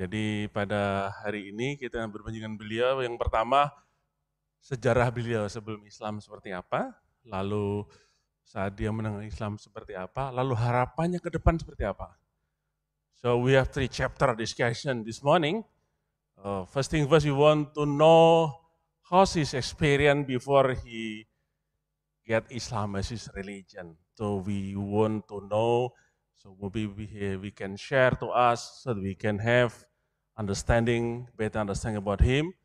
Jadi pada hari ini kita berbincang dengan beliau yang pertama sejarah beliau sebelum Islam seperti apa, lalu saat dia menengah Islam seperti apa, lalu harapannya ke depan seperti apa. So we have three chapter discussion this morning. Uh, first thing first, we want to know how his experience before he get Islam as his religion. So we want to know, so maybe we, we can share to us so that we can have understanding, better understanding about him.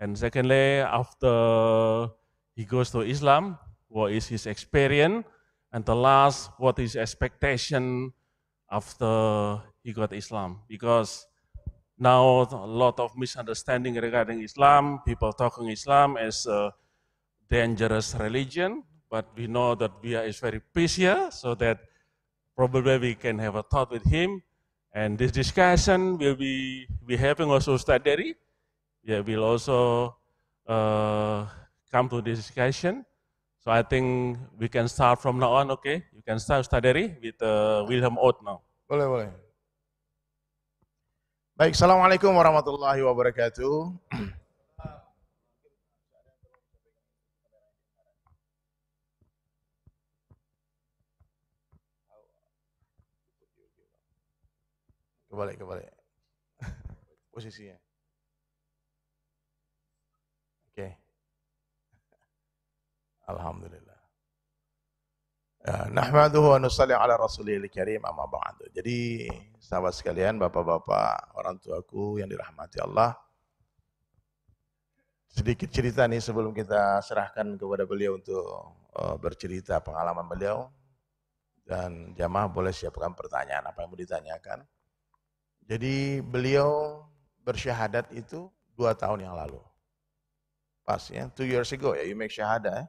And secondly, after he goes to Islam, what is his experience? And the last, what is expectation after he got Islam? Because now a lot of misunderstanding regarding Islam, people talking Islam as a dangerous religion, but we know that Bia is very peace here, so that probably we can have a thought with him And this discussion will be we having also study. Yeah, will also uh, come to this discussion. So I think we can start from now on, okay? You can start study with uh, Wilhelm Ott now. Boleh, boleh. Baik, Assalamualaikum warahmatullahi wabarakatuh. Kebalik, kebalik. Posisinya. Oke. Okay. Alhamdulillah. Ya, nahmaduhu wa nusalli ala rasulil karim amma ba'du. Jadi sahabat sekalian, bapak-bapak, orang tuaku yang dirahmati Allah, sedikit cerita nih sebelum kita serahkan kepada beliau untuk uh, bercerita pengalaman beliau dan jamaah boleh siapkan pertanyaan apa yang mau ditanyakan. Jadi beliau bersyahadat itu dua tahun yang lalu. Pas ya, two years ago ya, you make syahadah. Eh?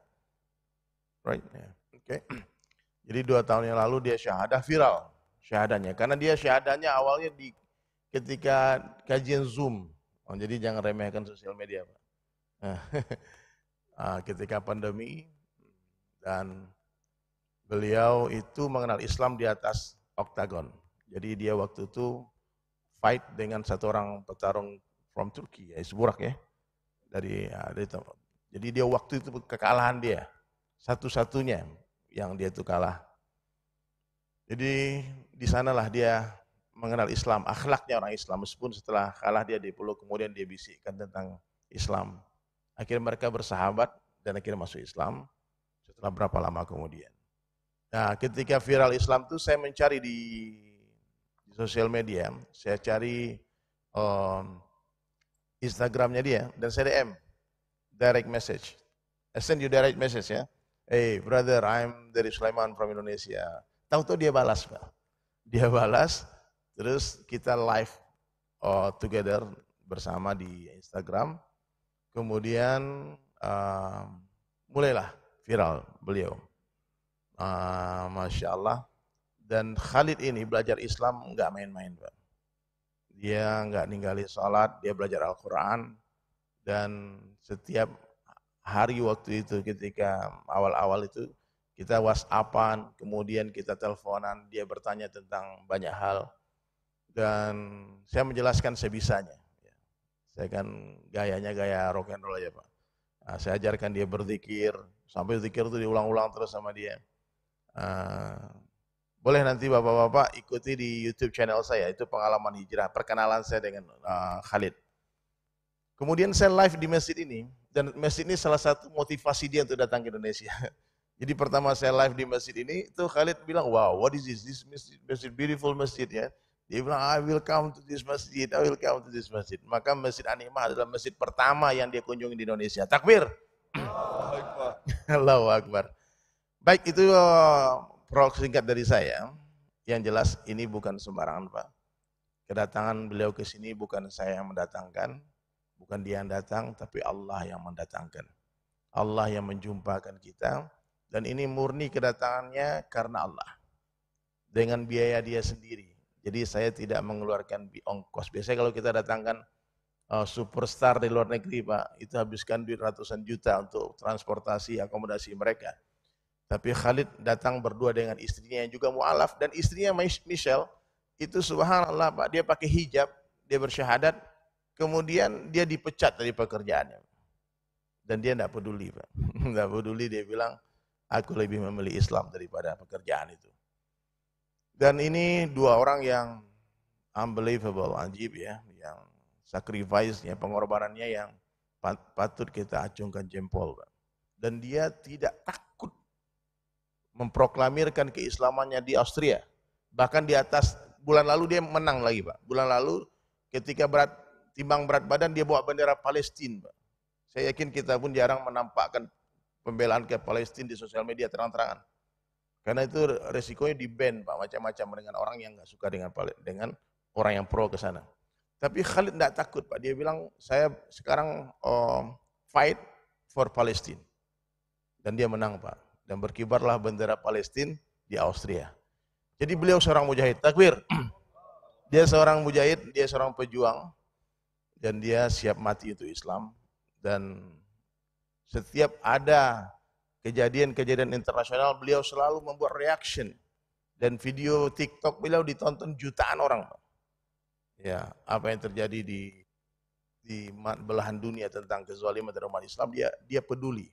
Right, yeah. oke. Okay. Jadi dua tahun yang lalu dia syahadah viral syahadahnya. Karena dia syahadahnya awalnya di ketika kajian Zoom. Oh, jadi jangan remehkan sosial media Pak. nah, ketika pandemi dan beliau itu mengenal Islam di atas oktagon. Jadi dia waktu itu fight dengan satu orang petarung from Turki, ya, isburak ya. Dari, ya, dari jadi dia waktu itu kekalahan dia. Satu-satunya yang dia itu kalah. Jadi di sanalah dia mengenal Islam, akhlaknya orang Islam. Meskipun setelah kalah dia dipeluk, kemudian dia bisikkan tentang Islam. Akhirnya mereka bersahabat dan akhirnya masuk Islam setelah berapa lama kemudian. Nah ketika viral Islam itu saya mencari di sosial media, saya cari um, Instagramnya dia dan saya DM direct message. I send you direct message ya. Hey brother, I'm dari Sulaiman from Indonesia. tahu tuh dia balas pak. Dia balas, terus kita live uh, together bersama di Instagram. Kemudian uh, mulailah viral beliau. Uh, Masya Allah, dan Khalid ini belajar Islam nggak main-main, Pak. Dia nggak ninggalin sholat, dia belajar Al-Quran. Dan setiap hari waktu itu ketika awal-awal itu kita whatsappan, kemudian kita teleponan, dia bertanya tentang banyak hal. Dan saya menjelaskan sebisanya. Saya kan gayanya gaya rock and roll aja Pak. Nah, saya ajarkan dia berzikir, sampai zikir itu diulang-ulang terus sama dia. Uh, boleh nanti Bapak-bapak ikuti di YouTube channel saya, itu pengalaman hijrah, perkenalan saya dengan uh, Khalid. Kemudian saya live di masjid ini, dan masjid ini salah satu motivasi dia untuk datang ke Indonesia. Jadi pertama saya live di masjid ini, itu Khalid bilang, wow, what is this? This masjid, masjid beautiful masjid ya. Dia bilang, I will come to this masjid, I will come to this masjid. Maka masjid Anima adalah masjid pertama yang dia kunjungi di Indonesia. Takbir! Allahu Akbar. Allahu Akbar. Baik, itu eh, prolog singkat dari saya, yang jelas ini bukan sembarangan Pak. Kedatangan beliau ke sini bukan saya yang mendatangkan, bukan dia yang datang, tapi Allah yang mendatangkan. Allah yang menjumpakan kita, dan ini murni kedatangannya karena Allah. Dengan biaya dia sendiri. Jadi saya tidak mengeluarkan ongkos. Biasanya kalau kita datangkan uh, superstar di luar negeri Pak, itu habiskan duit ratusan juta untuk transportasi, akomodasi mereka. Tapi Khalid datang berdua dengan istrinya yang juga mualaf dan istrinya Michelle itu subhanallah Pak, dia pakai hijab, dia bersyahadat, kemudian dia dipecat dari pekerjaannya. Dan dia tidak peduli Pak, tidak peduli dia bilang, aku lebih memilih Islam daripada pekerjaan itu. Dan ini dua orang yang unbelievable, anjib ya, yang sacrifice-nya, pengorbanannya yang patut kita acungkan jempol. Pak. Dan dia tidak tak memproklamirkan keislamannya di Austria. Bahkan di atas bulan lalu dia menang lagi, Pak. Bulan lalu ketika berat timbang berat badan dia bawa bendera Palestina, Pak. Saya yakin kita pun jarang menampakkan pembelaan ke Palestina di sosial media terang-terangan. Karena itu resikonya di ban Pak, macam-macam dengan orang yang nggak suka dengan dengan orang yang pro ke sana. Tapi Khalid tidak takut Pak, dia bilang saya sekarang oh, fight for Palestine. Dan dia menang Pak dan berkibarlah bendera Palestina di Austria. Jadi beliau seorang mujahid. Takbir. Dia seorang mujahid, dia seorang pejuang dan dia siap mati untuk Islam dan setiap ada kejadian-kejadian internasional beliau selalu membuat reaction dan video TikTok beliau ditonton jutaan orang. Ya, apa yang terjadi di di belahan dunia tentang kezaliman terhadap umat Islam dia dia peduli.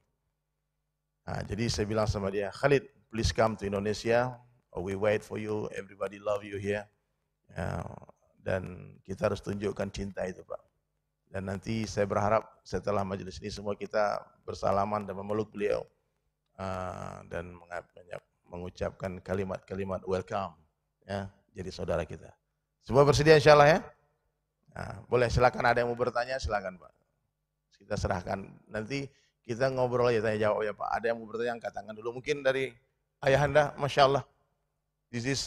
Nah, jadi saya bilang sama dia, Khalid, please come to Indonesia. Uh, we wait for you. Everybody love you here. Ya, dan kita harus tunjukkan cinta itu, Pak. Dan nanti saya berharap setelah majelis ini semua kita bersalaman dan memeluk beliau uh, dan mengucapkan kalimat-kalimat welcome ya jadi saudara kita. Semua bersedia insya Allah ya? Nah, boleh silakan ada yang mau bertanya silakan Pak. Kita serahkan nanti kita ngobrol ya tanya jawab ya Pak. Ada yang mau bertanya angkat tangan dulu. Mungkin dari ayahanda, masya Allah. This is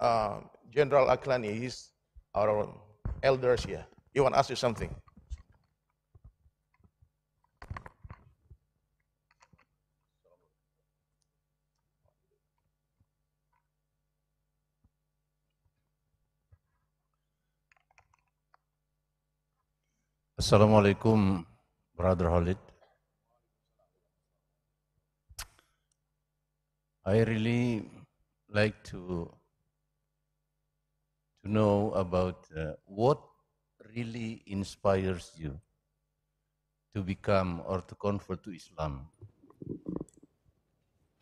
uh, General Aklani. He's our elders here. He want to ask you something? Assalamualaikum, Brother Khalid. I really like to to know about uh, what really inspires you to become or to convert to Islam.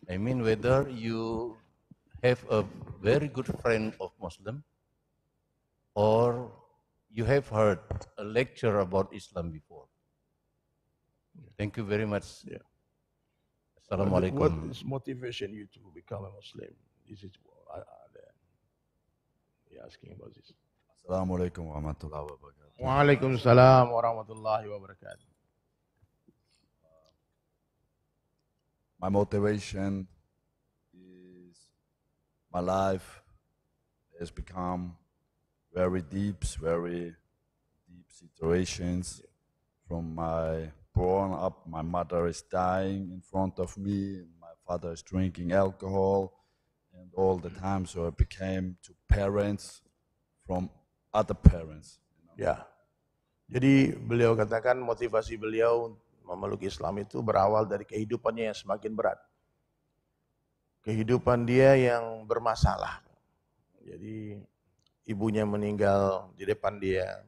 I mean, whether you have a very good friend of Muslim or you have heard a lecture about Islam before. Thank you very much. Yeah. Assalamu alaikum. What is motivation you to become a Muslim? This is uh, uh, asking about this. Assalamu alaikum wa rahmatullahi wa barakatuh. Wa alaikum salam wa rahmatullahi wa barakatuh. My motivation is my life has become very deep, very deep situations from my born up, my mother is dying in front of me, my father is drinking alcohol, and all the time. So I became to parents from other parents. You know? Yeah. Jadi beliau katakan motivasi beliau memeluk Islam itu berawal dari kehidupannya yang semakin berat. Kehidupan dia yang bermasalah. Jadi ibunya meninggal di depan dia,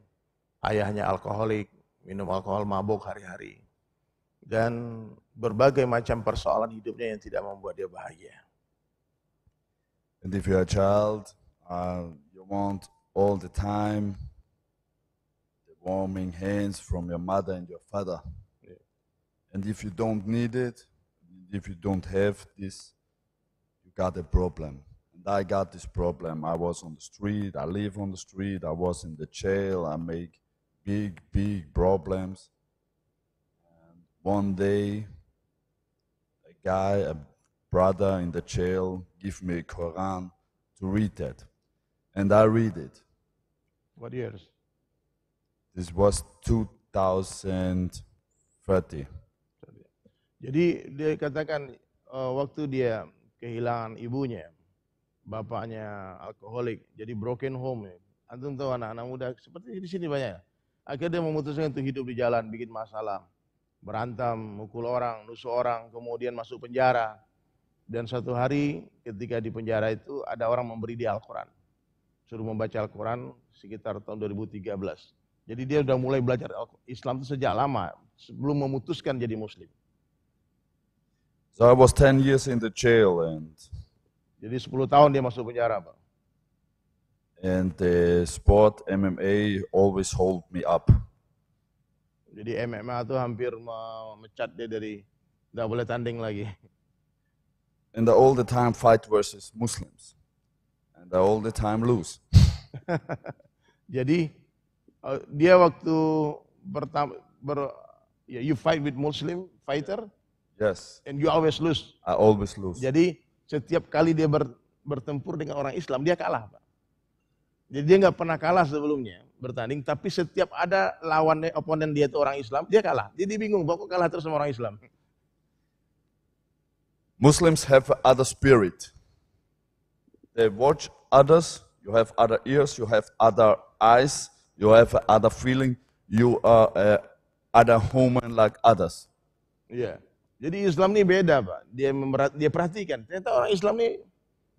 ayahnya alkoholik, minum alkohol, mabuk hari-hari. Dan berbagai macam persoalan hidupnya yang tidak membuat dia bahagia. And if you're a child, uh, you want all the time the warming hands from your mother and your father. Yeah. And if you don't need it, if you don't have this, you got a problem. And I got this problem. I was on the street, I live on the street, I was in the jail, I make big, big problems. And one day, a guy, a brother in the jail, give me a Quran to read that. And I read it. What years? This was 2030. Jadi dia katakan uh, waktu dia kehilangan ibunya, bapaknya alkoholik, jadi broken home. Antum tahu anak-anak muda seperti di sini banyak. Akhirnya memutuskan untuk hidup di jalan, bikin masalah. Berantem, mukul orang, nusuk orang, kemudian masuk penjara. Dan satu hari ketika di penjara itu ada orang memberi dia Al-Quran. Suruh membaca Al-Quran sekitar tahun 2013. Jadi dia sudah mulai belajar Islam itu sejak lama, sebelum memutuskan jadi Muslim. So I was 10 years in the jail and... Jadi 10 tahun dia masuk penjara, Pak and the sport MMA always hold me up. Jadi MMA itu hampir mau memecat dia dari nggak boleh tanding lagi. And I all the time fight versus Muslims. And I all the time lose. Jadi uh, dia waktu bertam, ber, yeah, you fight with Muslim fighter. Yes. And you always lose. I always lose. Jadi setiap kali dia bertempur dengan orang Islam dia kalah, Pak. Jadi dia nggak pernah kalah sebelumnya bertanding, tapi setiap ada lawan oponen dia itu orang Islam, dia kalah. Jadi bingung, kok kalah terus sama orang Islam. Muslims have other spirit. They watch others, you have other ears, you have other eyes, you have other feeling, you are uh, other human like others. Iya. Yeah. Jadi Islam ini beda, Pak. Dia dia perhatikan. Ternyata orang Islam ini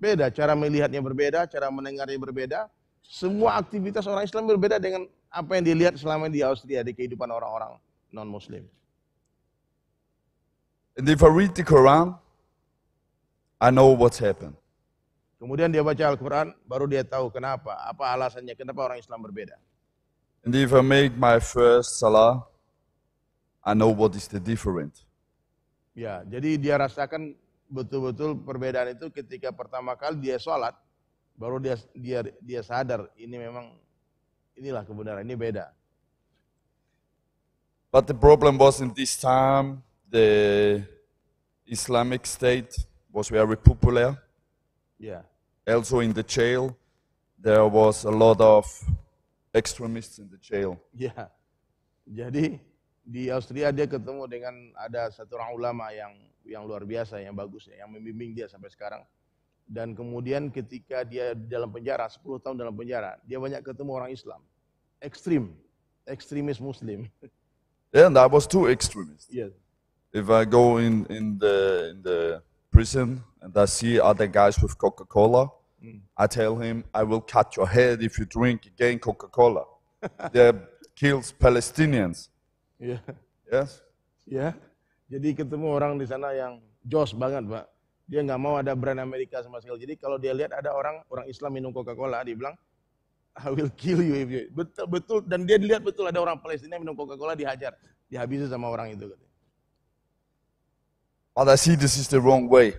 beda, cara melihatnya berbeda, cara mendengarnya berbeda, semua aktivitas orang Islam berbeda dengan apa yang dilihat selama di Austria di kehidupan orang-orang non-Muslim. And if I read the Quran, I know what's happened. Kemudian dia baca Al-Quran, baru dia tahu kenapa, apa alasannya, kenapa orang Islam berbeda. And if I make my first salah, I know what is the difference. Ya, jadi dia rasakan betul-betul perbedaan itu ketika pertama kali dia sholat, baru dia dia dia sadar ini memang inilah kebenaran ini beda. But the problem was in this time the Islamic State was very popular. Yeah. Also in the jail there was a lot of extremists in the jail. Yeah. Jadi di Austria dia ketemu dengan ada satu orang ulama yang yang luar biasa yang bagus yang membimbing dia sampai sekarang dan kemudian ketika dia dalam penjara 10 tahun dalam penjara dia banyak ketemu orang Islam ekstrim ekstremis Muslim yeah and I was too extremist yes if I go in in the in the prison and I see other guys with Coca Cola mm. I tell him I will cut your head if you drink again Coca Cola they kills Palestinians yeah yes yeah jadi ketemu orang di sana yang jos banget pak dia nggak mau ada brand Amerika sama sekali. Jadi kalau dia lihat ada orang orang Islam minum Coca-Cola, dia bilang, I will kill you if you. Betul betul dan dia lihat betul ada orang Palestina minum Coca-Cola dihajar, dihabisi sama orang itu. But I see this is the wrong way.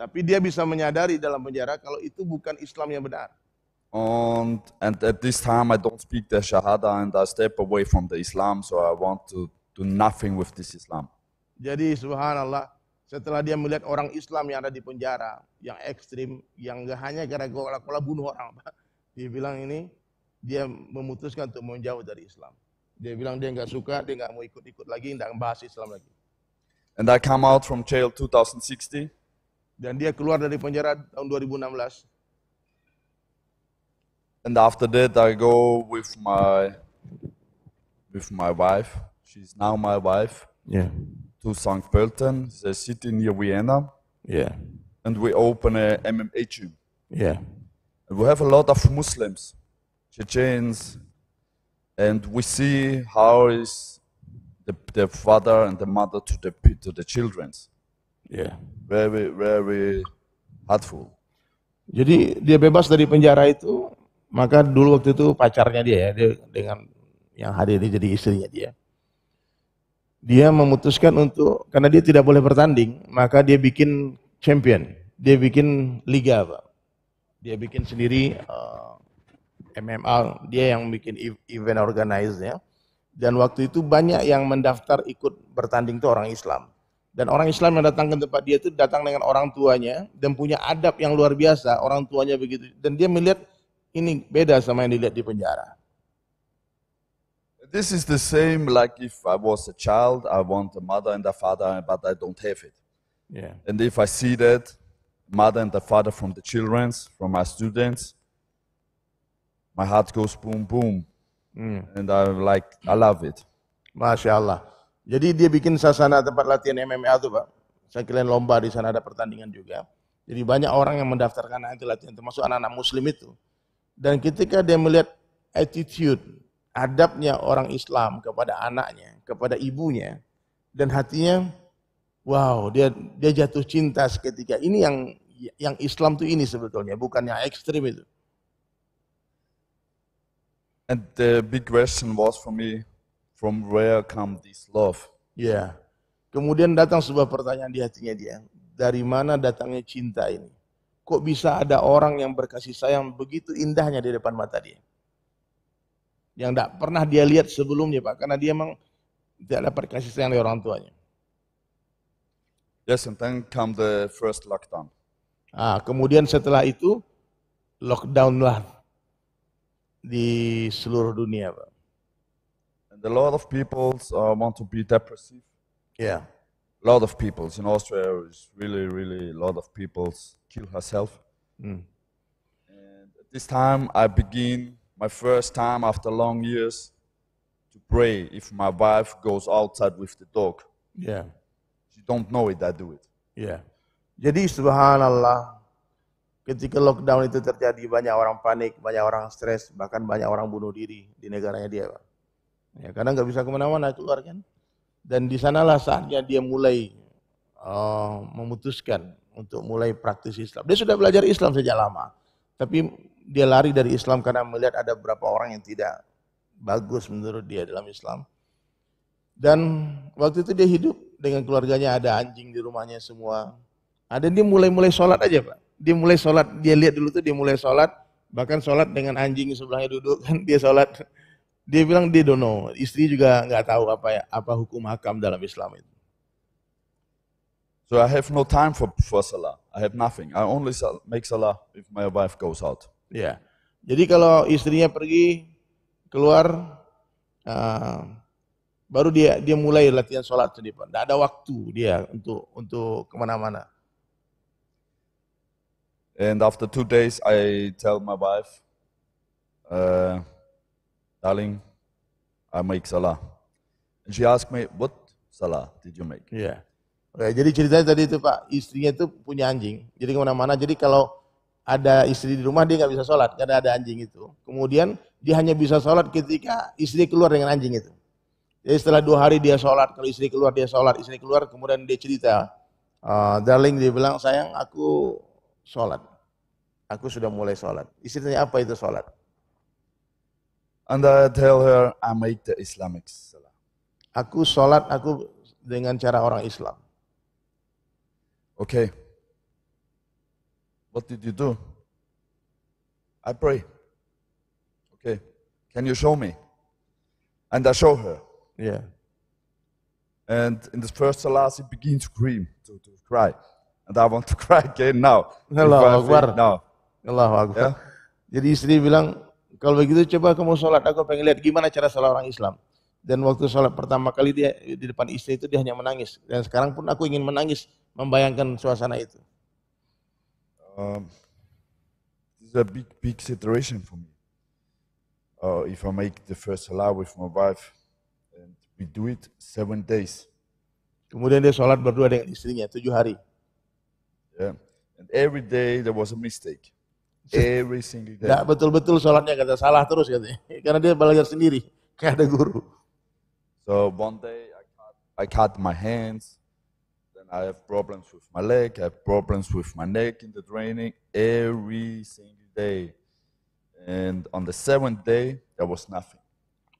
Tapi dia bisa menyadari dalam penjara kalau itu bukan Islam yang benar. And, and at this time I don't speak the Shahada and I step away from the Islam, so I want to do nothing with this Islam. Jadi subhanallah, setelah dia melihat orang Islam yang ada di penjara, yang ekstrim, yang gak hanya gara-gara kola bunuh orang, Pak. Dia bilang ini, dia memutuskan untuk menjauh dari Islam. Dia bilang dia nggak suka, dia nggak mau ikut-ikut lagi, nggak membahas Islam lagi. And I come out from jail 2016 Dan dia keluar dari penjara tahun 2016. And after that I go with my with my wife. She's now my wife. Yeah. to St. Pölten, the city near Vienna. Yeah. And we open a MMA gym. Yeah. And we have a lot of Muslims, Chechens, and we see how is the, the father and the mother to the to the children. Yeah. Very very hurtful. Jadi dia bebas dari penjara itu, maka dulu waktu itu pacarnya dia ya, dia dengan yang hari ini jadi istrinya dia dia memutuskan untuk karena dia tidak boleh bertanding, maka dia bikin champion, dia bikin liga, Pak. Dia bikin sendiri uh, eh, MMA, dia yang bikin e-, event organize ya. Dan waktu itu banyak yang mendaftar ikut bertanding itu orang Islam. Dan orang Islam yang datang ke tempat dia itu datang dengan orang tuanya dan punya adab yang luar biasa, orang tuanya begitu. Dan dia melihat ini beda sama yang dilihat di penjara. This is the same like if I was a child, I want a mother and a father, but I don't have it. Yeah. And if I see that mother and the father from the childrens, from my students, my heart goes boom boom, mm. and I am like I love it. Masya Allah. Jadi dia bikin sasana tempat latihan MMA tuh pak. Saya kalian lomba di sana ada pertandingan juga. Jadi banyak orang yang mendaftarkan itu latihan, termasuk anak-anak Muslim itu. Dan ketika dia melihat attitude adabnya orang Islam kepada anaknya, kepada ibunya, dan hatinya, wow, dia dia jatuh cinta seketika. Ini yang yang Islam tuh ini sebetulnya, bukan yang ekstrim itu. And the big question was for me, from where come this love? Yeah. Kemudian datang sebuah pertanyaan di hatinya dia, dari mana datangnya cinta ini? Kok bisa ada orang yang berkasih sayang begitu indahnya di depan mata dia? yang tidak pernah dia lihat sebelumnya Pak, karena dia memang tidak dapat kasih sayang dari orang tuanya. Yes, and then come the first lockdown. Ah, kemudian setelah itu lockdown lah di seluruh dunia, Pak. And a lot of people uh, want to be depressive. Yeah. A lot of people in Austria is really, really a lot of people kill herself. Mm. And at this time I begin my first time after long years to pray if my wife goes outside with the dog. Yeah. She don't know it, I do it. Yeah. Jadi subhanallah, ketika lockdown itu terjadi banyak orang panik, banyak orang stres, bahkan banyak orang bunuh diri di negaranya dia. Pak. Ya, karena nggak bisa kemana-mana keluar kan. Dan di sanalah saatnya dia mulai uh, memutuskan untuk mulai praktis Islam. Dia sudah belajar Islam sejak lama. Tapi dia lari dari Islam karena melihat ada beberapa orang yang tidak bagus menurut dia dalam Islam. Dan waktu itu dia hidup dengan keluarganya ada anjing di rumahnya semua. Ada nah, dia mulai-mulai sholat aja pak. Dia mulai sholat, dia lihat dulu tuh dia mulai sholat. Bahkan sholat dengan anjing sebelahnya duduk kan dia sholat. Dia bilang dia dono, istri juga nggak tahu apa ya, apa hukum hakam dalam Islam itu. So I have no time for, for Salah. I have nothing. I only make Salah if my wife goes out. Yeah. Jadi kalau istrinya pergi keluar uh, baru dia dia mulai latihan sholat sendiri. Pak. Tidak ada waktu dia untuk untuk kemana-mana. And after two days, I tell my wife, uh, darling, I make Salah. And she asked me, what Salah did you make? Yeah. Oke, jadi ceritanya tadi itu Pak, istrinya itu punya anjing. Jadi kemana-mana, jadi kalau ada istri di rumah dia nggak bisa sholat karena ada anjing itu. Kemudian dia hanya bisa sholat ketika istri keluar dengan anjing itu. Jadi setelah dua hari dia sholat, kalau istri keluar dia sholat, istri keluar kemudian dia cerita. Eh, darling dia bilang, sayang aku sholat. Aku sudah mulai sholat. Istri tanya apa itu sholat? And I tell her I make the Islamic salah. Aku sholat, aku dengan cara orang Islam. Okay. What did you do? I pray. Okay. Can you show me? And I show her. Yeah. And in the first salah, she begins to scream, to, to cry. And I want to cry again now. Allah Akbar. Now. Allah Akbar. Yeah? Jadi istri bilang, kalau begitu coba kamu sholat, aku pengen lihat gimana cara sholat orang Islam. Dan waktu sholat pertama kali dia di depan istri itu dia hanya menangis. Dan sekarang pun aku ingin menangis membayangkan suasana itu? Um, this is a big, big situation for me. Uh, if I make the first salah with my wife, and we do it seven days. Kemudian dia sholat berdua dengan istrinya tujuh hari. Yeah. And every day there was a mistake. Every single day. Tidak betul-betul sholatnya kata salah terus katanya. Karena dia belajar sendiri, kayak ada guru. So one day I cut, I cut my hands. and I have problems with my leg, I have problems with my neck in the training every single day. And on the seventh day, there was nothing.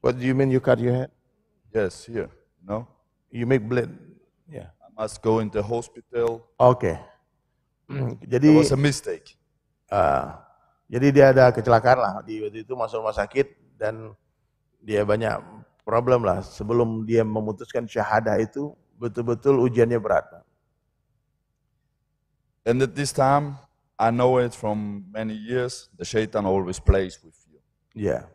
What do you mean you cut your head? Yes, here. No? You make blood. Yeah. I must go in the hospital. Okay. Mm, jadi was a mistake. Uh, jadi dia ada kecelakaan lah di waktu itu masuk rumah sakit dan dia banyak problem lah sebelum dia memutuskan syahadah itu betul-betul ujiannya berat. And at this time, I know it from many years, the Shaitan always plays with you. Ya.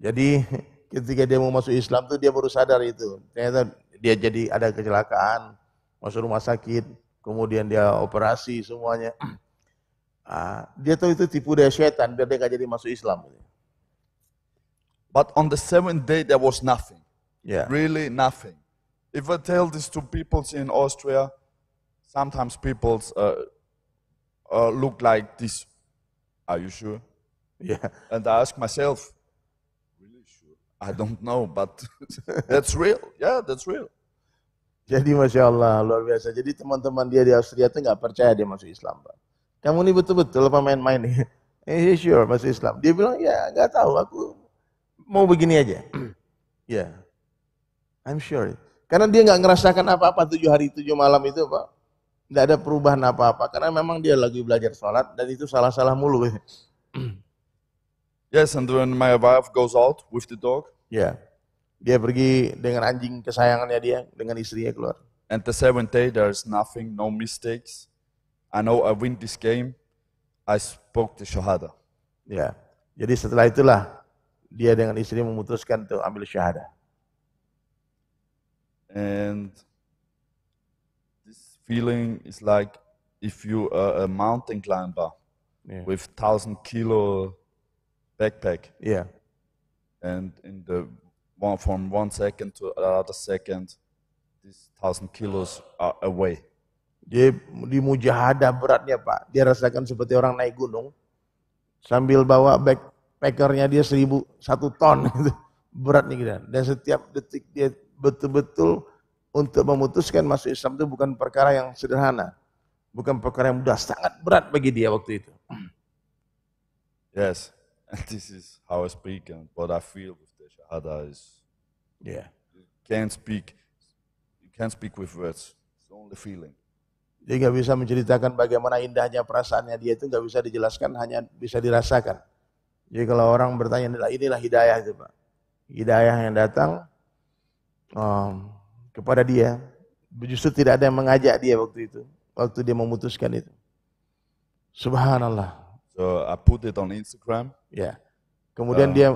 Jadi ketika dia mau masuk Islam tuh dia baru sadar itu. Ternyata dia jadi ada kecelakaan, masuk rumah sakit, kemudian dia operasi semuanya. Ah, dia tahu itu tipu daya setan biar dia gak jadi masuk Islam. But on the seventh day there was nothing. Yeah. Really nothing. If I tell this to people in Austria, sometimes people uh, uh, look like this. Are you sure? Yeah. And I ask myself, really sure? I don't know, but that's real. Yeah, that's real. Jadi masya Allah luar biasa. Jadi teman-teman dia di Austria itu nggak percaya dia masuk Islam, Pak. Kamu ini betul-betul pemain-main nih. Eh, sure masuk Islam. Dia bilang ya nggak tahu. Aku mau begini aja. ya, yeah. I'm sure. Karena dia nggak ngerasakan apa-apa tujuh hari tujuh malam itu pak, nggak ada perubahan apa-apa. Karena memang dia lagi belajar sholat dan itu salah-salah mulu. yes, and when my wife goes out with the dog. yeah. dia pergi dengan anjing kesayangannya dia, dengan istrinya keluar. And the seventh day there is nothing, no mistakes. I know I win this game. I spoke the shahada. Ya, yeah. jadi setelah itulah dia dengan istri memutuskan untuk ambil syahada. and this feeling is like if you are a mountain climber yeah. with thousand kilo backpack. Yeah. And in the one from one second to another second, these thousand kilos are away. Dia di mujahada beratnya Pak. Dia rasakan seperti orang naik gunung sambil bawa backpackernya dia seribu satu ton beratnya gitu. Dan setiap detik dia betul-betul untuk memutuskan masuk Islam itu bukan perkara yang sederhana. Bukan perkara yang mudah, sangat berat bagi dia waktu itu. Yes, this is how I speak and what I feel with the Shahada is yeah. you can't speak you can't speak with words. It's only feeling. Dia nggak bisa menceritakan bagaimana indahnya perasaannya dia itu nggak bisa dijelaskan, hanya bisa dirasakan. Jadi kalau orang bertanya inilah, inilah hidayah itu pak. Hidayah yang datang um, kepada dia. Justru tidak ada yang mengajak dia waktu itu, waktu dia memutuskan itu. Subhanallah. So I put it on Instagram. Ya. Yeah. Kemudian uh, dia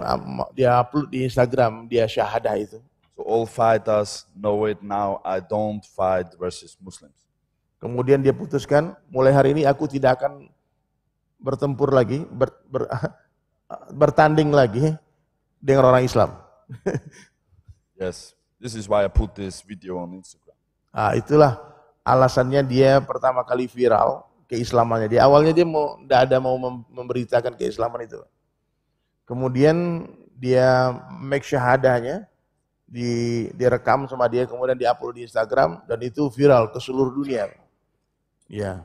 dia upload di Instagram dia syahadah itu. So all fighters know it now. I don't fight versus Muslims. Kemudian dia putuskan, mulai hari ini aku tidak akan bertempur lagi, ber, ber, bertanding lagi dengan orang Islam. yes, This is why I put this video on Instagram. Ah, itulah alasannya dia pertama kali viral keislamannya. Di awalnya dia mau tidak ada mau memberitakan keislaman itu. Kemudian dia make syahadahnya di direkam sama dia kemudian diupload di Instagram dan itu viral ke seluruh dunia. Ya. Yeah.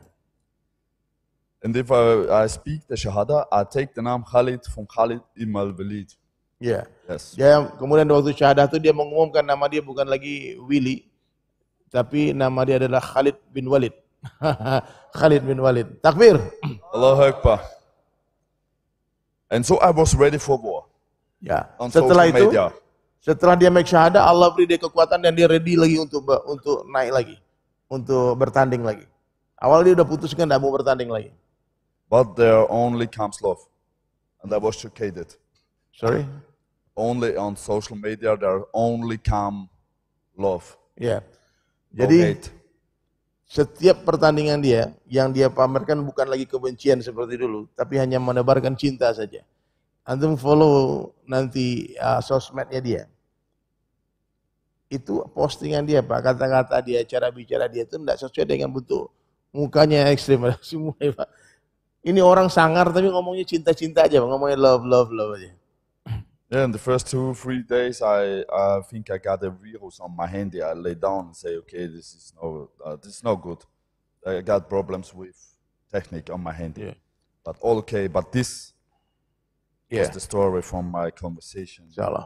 And if I, I speak the shahada, I take the name Khalid from Khalid Imal walid Ya. Yes. Dia ya, kemudian waktu syahadah itu dia mengumumkan nama dia bukan lagi Willy, tapi nama dia adalah Khalid bin Walid. Khalid bin Walid. Takbir. Allahu Akbar. And so I was ready for war. Ya. Yeah. setelah itu, media. setelah dia make syahadah, Allah beri dia kekuatan dan dia ready lagi untuk untuk naik lagi, untuk bertanding lagi. Awal dia udah putuskan tidak mau bertanding lagi. But there only comes love, and I was shocked. Sorry only on social media there only come love. Ya. Jadi setiap pertandingan dia yang dia pamerkan bukan lagi kebencian seperti dulu, tapi hanya menebarkan cinta saja. Antum follow nanti uh, sosmednya dia. Itu postingan dia, Pak. Kata-kata dia, cara bicara dia itu tidak sesuai dengan bentuk mukanya ekstrim. Semua, Pak. Ini orang sangar tapi ngomongnya cinta-cinta aja, ngomongnya love, love, love aja. Yeah, in the first two, three days, I, I think I got a virus on my handy. I lay down and say, okay, this is no, uh, this is no good. I got problems with technique on my handy. Yeah. But all okay, but this yeah. was the story from my conversation. Insyaallah.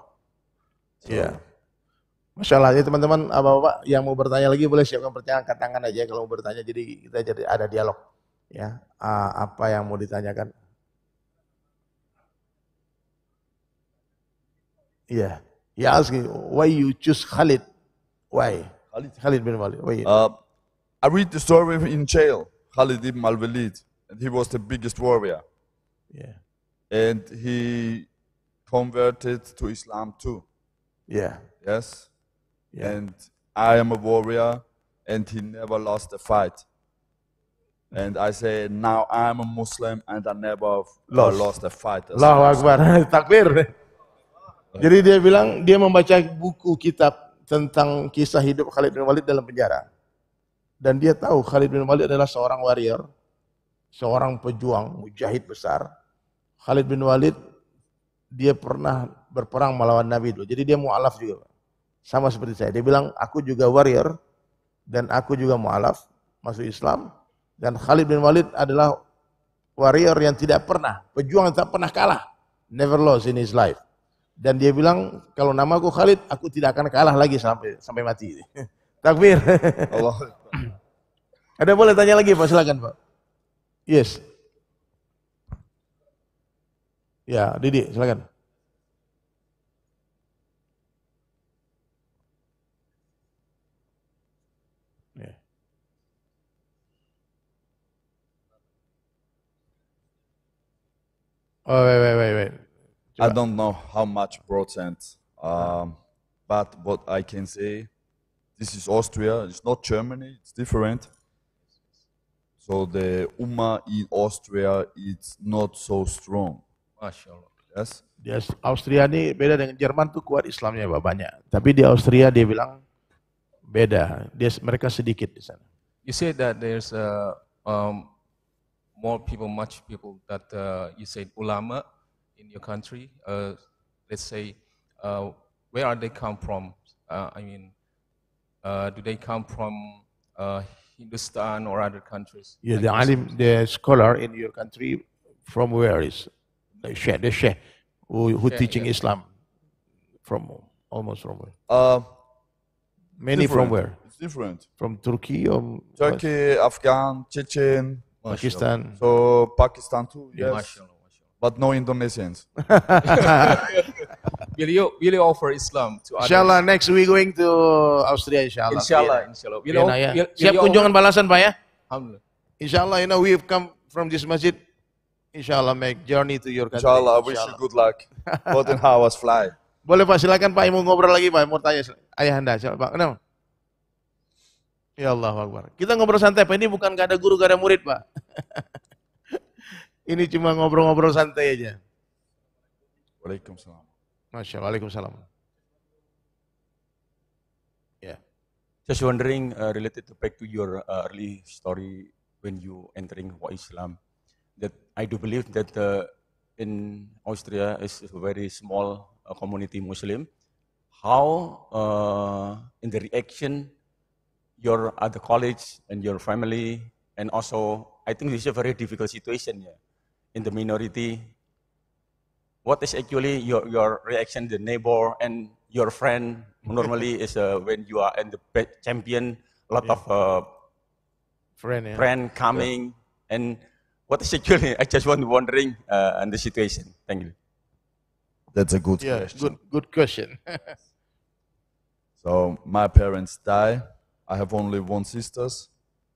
So, yeah. Masya Allah, jadi teman-teman, bapak-bapak yang mau bertanya lagi boleh siapkan pertanyaan, angkat tangan aja kalau mau bertanya, jadi kita jadi ada dialog. Ya, apa yang mau ditanyakan. Yeah. He asked me why you choose Khalid? Why? Khalid, Khalid bin Walid. Why? Uh, I read the story in jail, Khalid ibn al-Walid. And he was the biggest warrior. Yeah. And he converted to Islam too. Yeah. Yes? Yeah. And I am a warrior and he never lost a fight. And I say, now I'm a Muslim and I never lost, lost a fight. Allahu Akbar. Takbir. Jadi dia bilang dia membaca buku kitab tentang kisah hidup Khalid bin Walid dalam penjara. Dan dia tahu Khalid bin Walid adalah seorang warrior, seorang pejuang, mujahid besar. Khalid bin Walid dia pernah berperang melawan Nabi dulu. Jadi dia mualaf juga. Sama seperti saya. Dia bilang, aku juga warrior dan aku juga mualaf masuk Islam. Dan Khalid bin Walid adalah warrior yang tidak pernah, pejuang yang tak pernah kalah. Never lost in his life. Dan dia bilang, kalau nama aku Khalid, aku tidak akan kalah lagi sampai sampai mati. Takbir. Allah. Ada boleh tanya lagi Pak, silakan Pak. Yes. Ya, Didi, silakan. Ya. Oh, wait, wait, wait, wait. I don't know how much percent, um, but what I can say, this is Austria. It's not Germany. It's different. So the UMA in Austria it's not so strong. Masya Allah. Yes. Austria ini beda dengan Jerman tuh kuat Islamnya banyak. Tapi di Austria dia bilang beda. Dia mereka sedikit di sana. You say that there's a, uh, um, more people, much people that uh, you said ulama in your country, uh, let's say, uh, where are they come from? Uh, I mean, uh, do they come from uh, Hindustan or other countries? Yeah, the alim, the scholar in your country, from where is the sheikh, the sheikh who, who teaching yeah. Islam from almost from where? Um, Many different. from where? It's different. From Turkey or Turkey, what? Afghan, Chechen, Pakistan. So Pakistan too. Yes. but no Indonesians. will you will you offer Islam to others? Inshallah next week going to Austria inshallah. Inshallah, yeah. inshallah. Will yeah, you, nah, yeah. will, Siap will kunjungan offer? balasan Pak ya? Alhamdulillah. Inshallah you know we have come from this masjid. Inshallah make journey to your country. Inshallah, inshallah. wish you good luck. Both in how was fly. Boleh Pak silakan Pak mau ngobrol lagi Pak mau tanya ayah Anda siapa Pak? Kenapa? Ya Allah Akbar. Kita ngobrol santai Pak ini bukan gak ada guru gak ada murid Pak. Ini cuma ngobrol-ngobrol santai aja. Waalaikumsalam. Masya Waalaikumsalam. Yeah. Just wondering uh, related to back to your uh, early story when you entering Wa Islam, that I do believe that uh, in Austria is a very small uh, community Muslim. How uh, in the reaction your other college and your family and also I think this is a very difficult situation. Yeah. in the minority? What is actually your, your reaction the neighbor and your friend normally is uh, when you are in the champion, a lot yeah. of uh, friend, yeah. friend coming yeah. and what is actually, I just want wondering uh, on the situation. Thank you. That's a good yeah, question. Good, good question. so my parents die. I have only one sisters.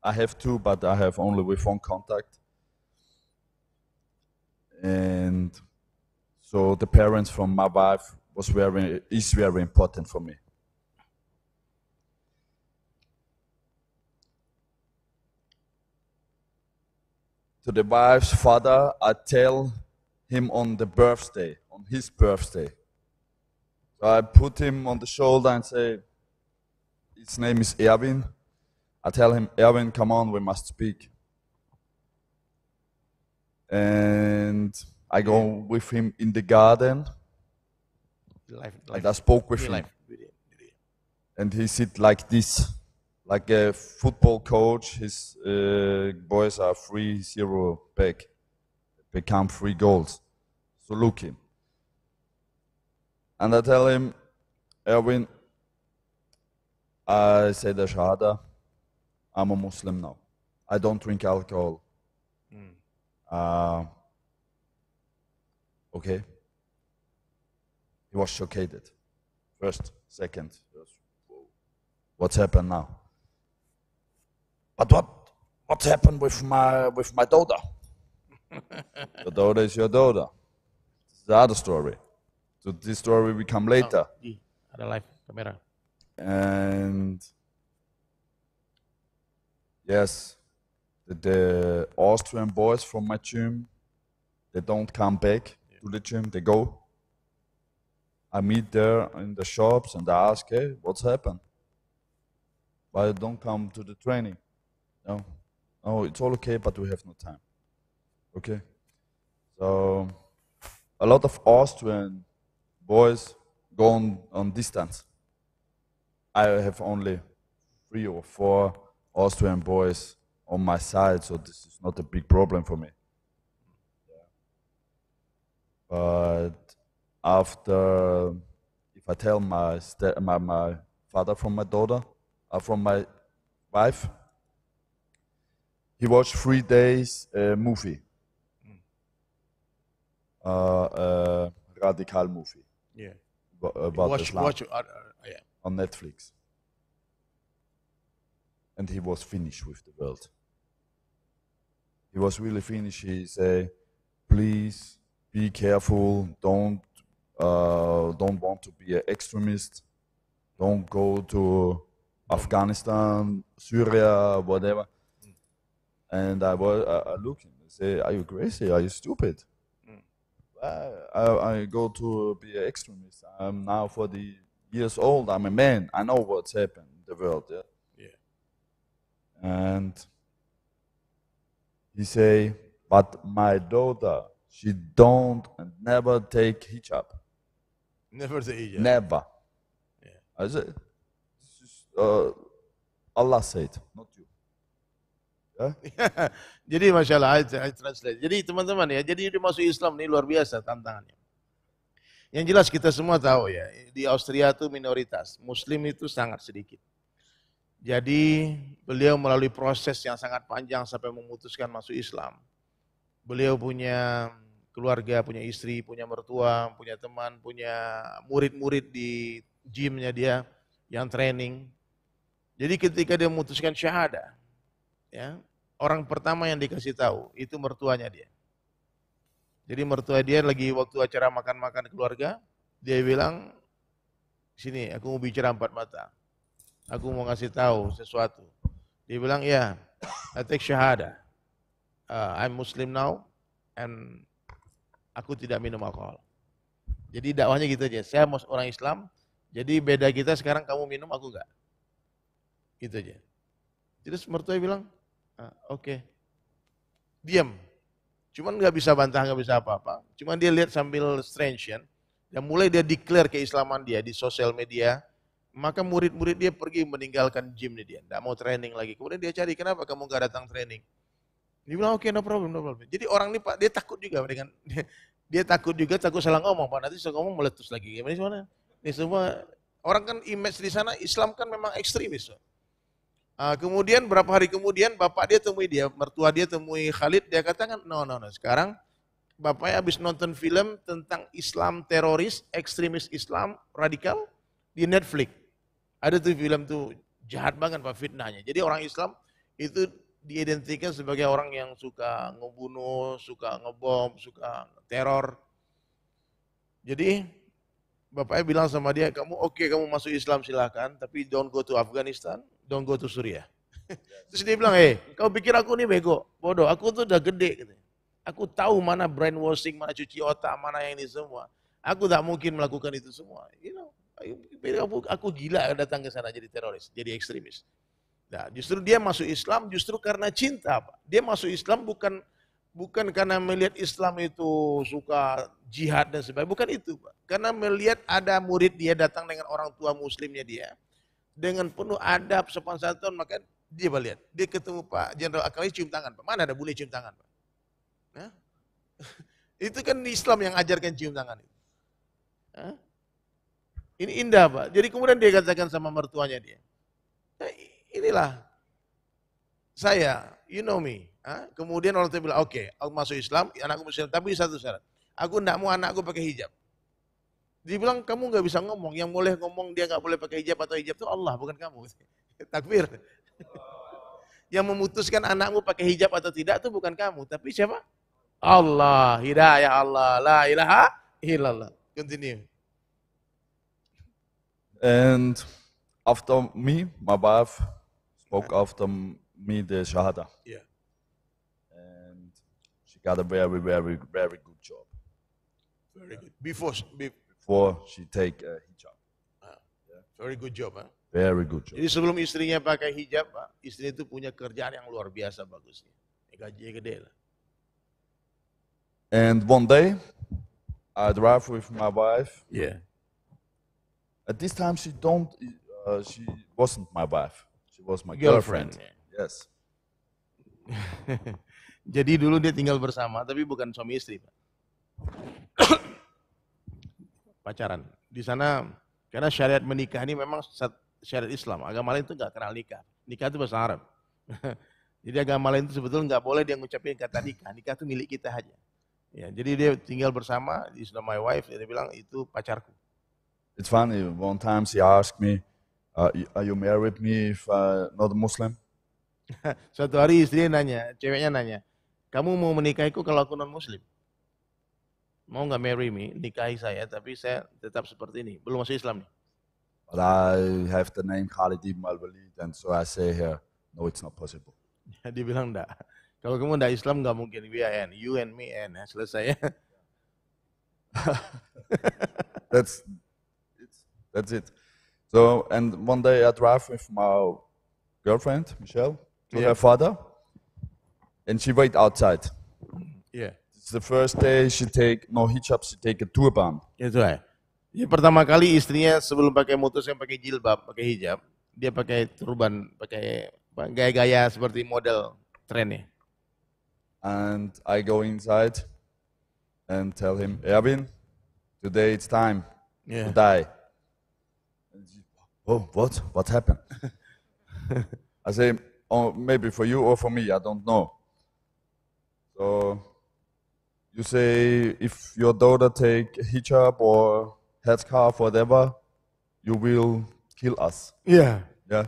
I have two, but I have only with one contact and so the parents from my wife was very is very important for me. To the wife's father, I tell him on the birthday, on his birthday. So I put him on the shoulder and say, his name is Erwin. I tell him, Erwin, come on, we must speak and I go with him in the garden. Life, life. And I spoke with him, and he said like this, like a football coach. His uh, boys are three zero back, become three goals. So look him, and I tell him, Erwin. I said, shahada. I'm a Muslim now. I don't drink alcohol. Uh, okay? He was shocked. First, second. What's happened now? But what, what happened with my, with my daughter? your daughter is your daughter. This is the other story. So this story will come later. Oh, other life, camera. And yes, the Austrian boys from my gym, they don't come back yeah. to the gym, they go. I meet there in the shops and I ask, hey, what's happened? Why don't come to the training? No, no, it's all okay, but we have no time. Okay, so a lot of Austrian boys go on, on distance. I have only three or four Austrian boys on my side, so this is not a big problem for me. But after, if I tell my my, my father from my daughter, uh, from my wife, he watched three days a movie, mm. uh, radical movie. Yeah. Uh, about watch, Islam watch, uh, uh, yeah. on Netflix. And he was finished with the world. He was really finished. He said, "Please be careful. Don't uh, don't want to be an extremist. Don't go to Afghanistan, Syria, whatever." Mm. And I was I, I look and say, "Are you crazy? Are you stupid?" Mm. I, I go to be an extremist. I'm now 40 years old. I'm a man. I know what's happened in the world. Yeah. yeah. And He say, but my daughter, she don't and never take hijab. Never the hijab. Never. Yeah. I said, uh, Allah said, not you. jadi masya Allah, I, I translate. Jadi teman-teman ya, jadi masuk Islam ini luar biasa tantangannya. Yang jelas kita semua tahu ya, di Austria itu minoritas, Muslim itu sangat sedikit. Jadi beliau melalui proses yang sangat panjang sampai memutuskan masuk Islam. Beliau punya keluarga, punya istri, punya mertua, punya teman, punya murid-murid di gymnya dia yang training. Jadi ketika dia memutuskan syahada, ya, orang pertama yang dikasih tahu itu mertuanya dia. Jadi mertua dia lagi waktu acara makan-makan keluarga, dia bilang, sini aku mau bicara empat mata aku mau kasih tahu sesuatu. Dia bilang, ya, yeah, I take syahada. Uh, I'm Muslim now and aku tidak minum alkohol. Jadi dakwahnya gitu aja. Saya mau orang Islam, jadi beda kita sekarang kamu minum, aku enggak. Gitu aja. Terus mertuanya bilang, ah, oke, okay. diam. Cuman nggak bisa bantah, nggak bisa apa-apa. Cuman dia lihat sambil strange ya. Dan mulai dia declare keislaman dia di sosial media, maka murid-murid dia pergi meninggalkan gym nih dia. Tidak mau training lagi. Kemudian dia cari, kenapa kamu gak datang training? Dia bilang, oke okay, no problem, no problem. Jadi orang ini Pak, dia takut juga dengan, dia, takut juga, takut salah ngomong. Pak, nanti saya ngomong meletus lagi. Gimana sih, mana? Ini semua, orang kan image di sana, Islam kan memang ekstremis. So. Uh, ah, kemudian berapa hari kemudian bapak dia temui dia, mertua dia temui Khalid, dia katakan, no, no, no, sekarang bapaknya habis nonton film tentang Islam teroris, ekstremis Islam radikal di Netflix. Ada tuh film tuh jahat banget Pak fitnahnya. Jadi orang Islam itu diidentikan sebagai orang yang suka ngebunuh, suka ngebom, suka teror. Jadi bapaknya bilang sama dia, kamu oke okay, kamu masuk Islam silahkan, tapi don't go to Afghanistan, don't go to Suriah. Terus dia bilang, eh hey, kau pikir aku nih bego, bodoh, aku tuh udah gede. Gitu. Aku tahu mana brainwashing, mana cuci otak, mana yang ini semua. Aku tak mungkin melakukan itu semua. You know. Aku, aku gila datang ke sana jadi teroris, jadi ekstremis. Nah, justru dia masuk Islam justru karena cinta, Pak. Dia masuk Islam bukan bukan karena melihat Islam itu suka jihad dan sebagainya, bukan itu, Pak. Karena melihat ada murid dia datang dengan orang tua muslimnya dia dengan penuh adab sopan santun, maka dia balik. Dia ketemu Pak Jenderal Akali cium tangan, Pak. Mana ada boleh cium tangan, Pak? itu kan Islam yang ajarkan cium tangan itu. Nah? Ini indah Pak. Jadi kemudian dia katakan sama mertuanya dia, nah, inilah saya, you know me. Ha? Ah, kemudian orang tua bilang, oke, okay, aku masuk Islam, anakku muslim, tapi satu syarat. Aku tidak mau anakku pakai hijab. Dibilang kamu nggak bisa ngomong, yang boleh ngomong dia nggak boleh pakai hijab atau hijab itu Allah bukan kamu. Takbir. yang memutuskan anakmu pakai hijab atau tidak itu bukan kamu, tapi siapa? Allah, hidayah Allah, la ilaha illallah. Continue. And after me, my wife spoke after me the Shahada. Yeah. And she got a very, very, very good job. Very yeah. good. Before, be- before she take uh, hijab. Ah. Yeah. Very good job, huh? Very good job. Jadi sebelum istrinya pakai hijab, Pak, ah, istri itu punya kerjaan yang luar biasa bagusnya. Gajinya gede lah. And one day, I drive with my wife. Yeah. At this time, she don't. Uh, she wasn't my wife. She was my girlfriend. girlfriend. Yes. Jadi dulu dia tinggal bersama, tapi bukan suami istri. Pak. Pacaran. Di sana karena syariat menikah ini memang syariat Islam. Agama lain itu nggak kenal nikah. Nikah itu bahasa Arab. jadi agama lain itu sebetulnya nggak boleh dia ngucapin kata nikah. Nikah itu milik kita aja. Ya, jadi dia tinggal bersama, di Islam my wife, dia bilang itu pacarku. It's funny, one time she asked me, uh, are you married me if uh, not a Muslim? Suatu hari istrinya nanya, ceweknya nanya, kamu mau menikahiku kalau aku non Muslim? Mau nggak marry me, nikahi saya, tapi saya tetap seperti ini, belum masuk Islam nih. But I have the name Khalid ibn al-Walid, and so I say here, no, it's not possible. dia bilang enggak. Kalau kamu enggak Islam enggak mungkin, we are you and me and selesai ya. That's That's it. So, and one day I drive with my girlfriend, Michelle, to yeah. her father, and she wait outside. Yeah. It's the first day she take no hijab, she take a turban. Ya, itu ya. Ya pertama kali istrinya sebelum pakai motor saya pakai jilbab, pakai hijab, dia pakai turban, pakai gaya-gaya seperti model trennya. And I go inside and tell him, Erwin, today it's time yeah. to die. oh, what? What happened? I say, oh, maybe for you or for me, I don't know. So you say, if your daughter take hijab or headscarf, whatever, you will kill us. Yeah. Yeah.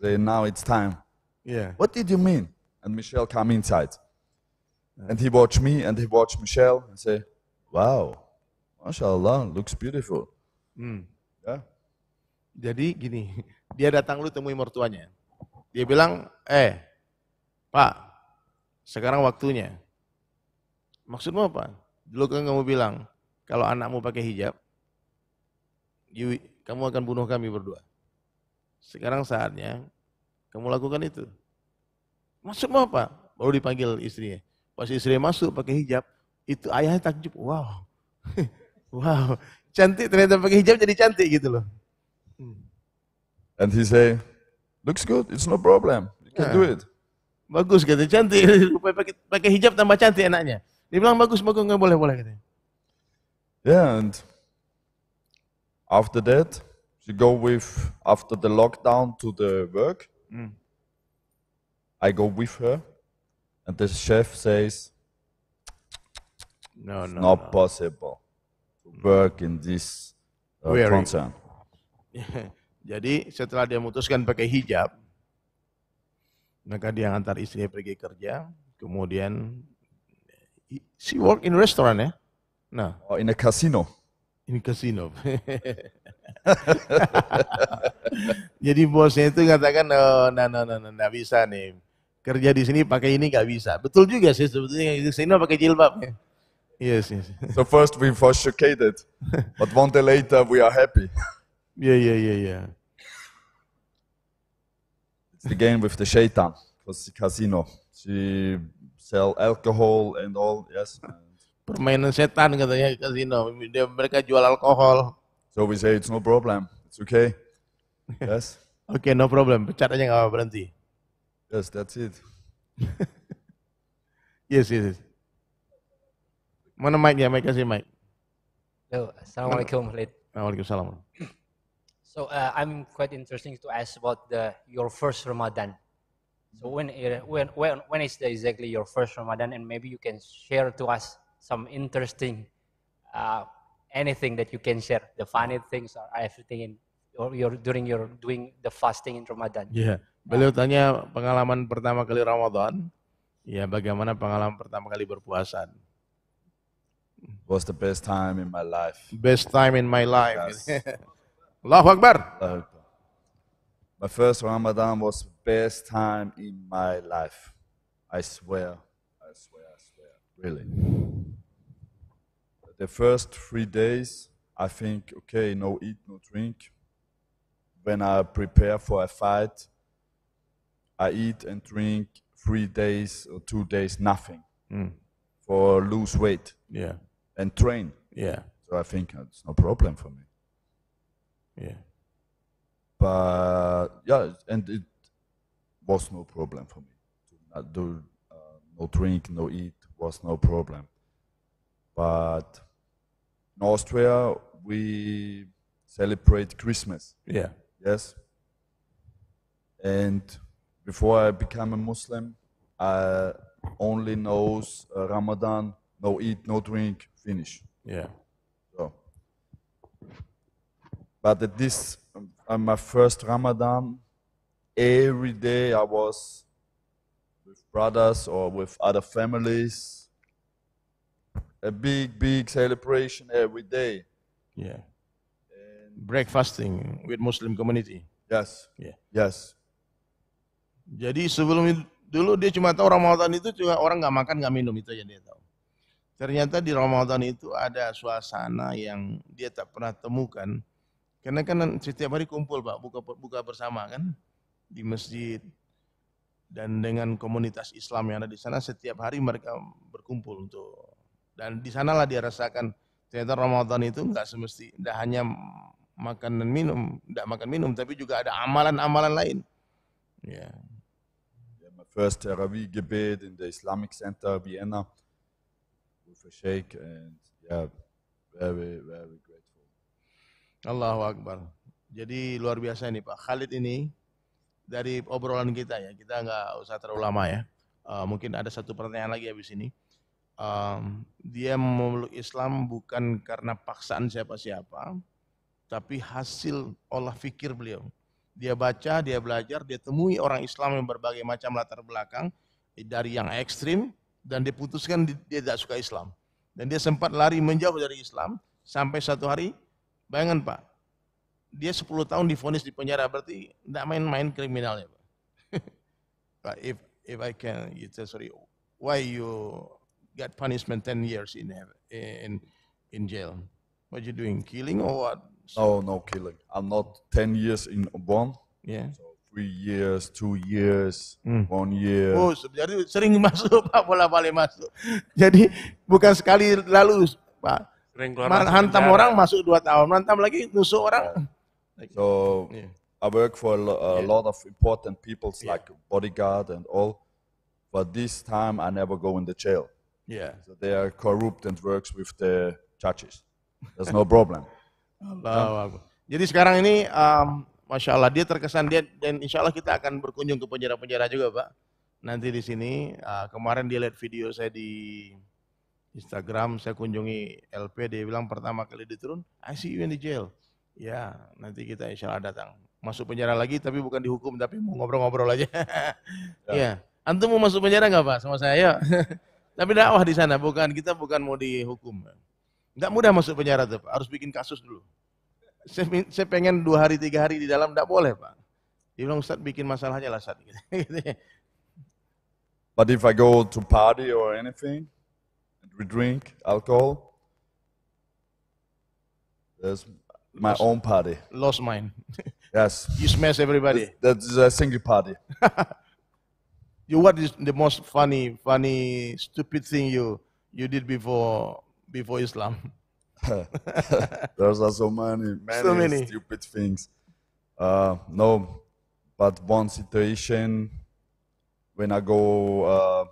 Say, now it's time. Yeah. What did you mean? And Michelle come inside. And he watch me and he watch Michelle and say, wow, mashallah, looks beautiful. Mm. Jadi gini, dia datang lu temui mertuanya. Dia bilang, eh Pak, sekarang waktunya. Maksudmu apa? Dulu kan kamu bilang, kalau anakmu pakai hijab, you, kamu akan bunuh kami berdua. Sekarang saatnya kamu lakukan itu. Maksudmu apa? Baru dipanggil istrinya. Pas istrinya masuk pakai hijab, itu ayahnya takjub. Wow, wow, cantik ternyata pakai hijab jadi cantik gitu loh. And he say, looks good, it's no problem, you can yeah. do it. Bagus kata, cantik. pakai, pakai hijab tambah cantik enaknya. Dia bilang bagus, bagus, nggak boleh, boleh gitu. Yeah, and after that, she go with, after the lockdown to the work, mm. I go with her, and the chef says, no, no, not no. possible to work in this uh, concern. Jadi setelah dia memutuskan pakai hijab, maka dia antar istrinya pergi kerja, kemudian she work in restaurant ya. Nah, oh, in a casino. In a casino. Jadi bosnya itu katakan, oh, nah, nah, nah, nah, nah bisa nih. Kerja di sini pakai ini nggak bisa. Betul juga sih sebetulnya di sini pakai jilbab. Ya. Yes, yes. So first we were shocked, but one day later we are happy. Yeah, yeah, yeah, yeah. It's the game with the shaitan. was the casino. She sell alcohol and all, yes. Permainan setan katanya kasino. Dia mereka jual alkohol. So we say it's no problem. It's okay. Yes. okay, no problem. Pecat aja nggak berhenti. Yes, that's it. yes, yes, yes. Mana mic-nya? Mic kasih mic. Halo, Assalamualaikum. Waalaikumsalam. So uh, I'm quite interesting to ask about the, your first Ramadan. So when, uh, when, when, when is exactly your first Ramadan? And maybe you can share to us some interesting, uh, anything that you can share, the funny things or everything in, or your, during your doing the fasting in Ramadan. Yeah. Beliau tanya pengalaman pertama kali Ramadan, ya bagaimana pengalaman pertama kali berpuasa? Was the best time in my life. Best time in my life. Yes. Allahu Akbar. My first Ramadan was the best time in my life. I swear, I swear, I swear, really. The first three days, I think, okay, no eat, no drink. When I prepare for a fight, I eat and drink three days or two days, nothing mm. for lose weight. Yeah. And train. Yeah. So I think it's no problem for me. Yeah. But yeah, and it was no problem for me to not do uh, no drink, no eat was no problem. But in Austria, we celebrate Christmas. Yeah. Yes. And before I became a Muslim, I only knows uh, Ramadan, no eat, no drink, finish. Yeah. But this, on my first Ramadan, every day I was with brothers or with other families. A big, big celebration every day. Yeah. And Breakfasting with Muslim community. Yes. Yeah. Yes. Jadi sebelum dulu dia cuma tahu Ramadan itu cuma orang nggak makan nggak minum itu aja dia tahu. Ternyata di Ramadan itu ada suasana yang dia tak pernah temukan Karena kan setiap hari kumpul Pak, buka buka bersama kan di masjid dan dengan komunitas Islam yang ada di sana setiap hari mereka berkumpul untuk dan di sanalah dia rasakan ternyata Ramadan itu nggak semesti enggak hanya makan dan minum, tidak makan minum tapi juga ada amalan-amalan lain. Ya. Yeah. My first Tarawih gebet in the Islamic Center Vienna with a sheikh and yeah, very very good. Allahu Akbar. Jadi luar biasa ini Pak. Khalid ini dari obrolan kita ya, kita nggak usah terlalu lama ya. Uh, mungkin ada satu pertanyaan lagi habis ini. Um, dia memeluk Islam bukan karena paksaan siapa-siapa, tapi hasil olah fikir beliau. Dia baca, dia belajar, dia temui orang Islam yang berbagai macam latar belakang, eh, dari yang ekstrim, dan diputuskan dia tidak suka Islam. Dan dia sempat lari menjauh dari Islam, sampai satu hari Bayangan Pak, dia 10 tahun difonis di penjara, berarti tidak main-main kriminalnya Pak. But if if I can, you a, sorry, why you got punishment 10 years in in in jail? What you doing, killing or what? No, no killing. I'm not 10 years in a bond. Yeah. three years, two years, hmm. one year. Oh, jadi sering masuk Pak bola balik masuk. Jadi bukan sekali lalu Pak. Man, hantam penjara. orang masuk dua tahun, hantam lagi nusuk orang. Yeah. So yeah. I work for a, a yeah. lot of important people yeah. like bodyguard and all, but this time I never go in the jail. Yeah. So they are corrupt and works with the judges. There's no problem. Allah. Um, Jadi sekarang ini um, Masya Allah dia terkesan dia dan insya Allah kita akan berkunjung ke penjara-penjara juga Pak. Nanti di sini uh, kemarin dia lihat video saya di Instagram saya kunjungi LP dia bilang pertama kali diturun I see you in the jail ya nanti kita insya Allah datang masuk penjara lagi tapi bukan dihukum tapi mau ngobrol-ngobrol aja ya. ya antum mau masuk penjara nggak pak sama saya tapi dakwah di sana bukan kita bukan mau dihukum nggak mudah masuk penjara tuh pak harus bikin kasus dulu saya, saya pengen dua hari tiga hari di dalam nggak boleh pak dia bilang Ustaz bikin masalahnya lah Ustaz gitu. But if I go to party or anything, we drink alcohol. There's my lost, own party. Lost mine. yes. You smash everybody. That's, a single party. you what is the most funny, funny, stupid thing you you did before before Islam? There's so many, many, so many. stupid things. Uh, no, but one situation when I go. Uh,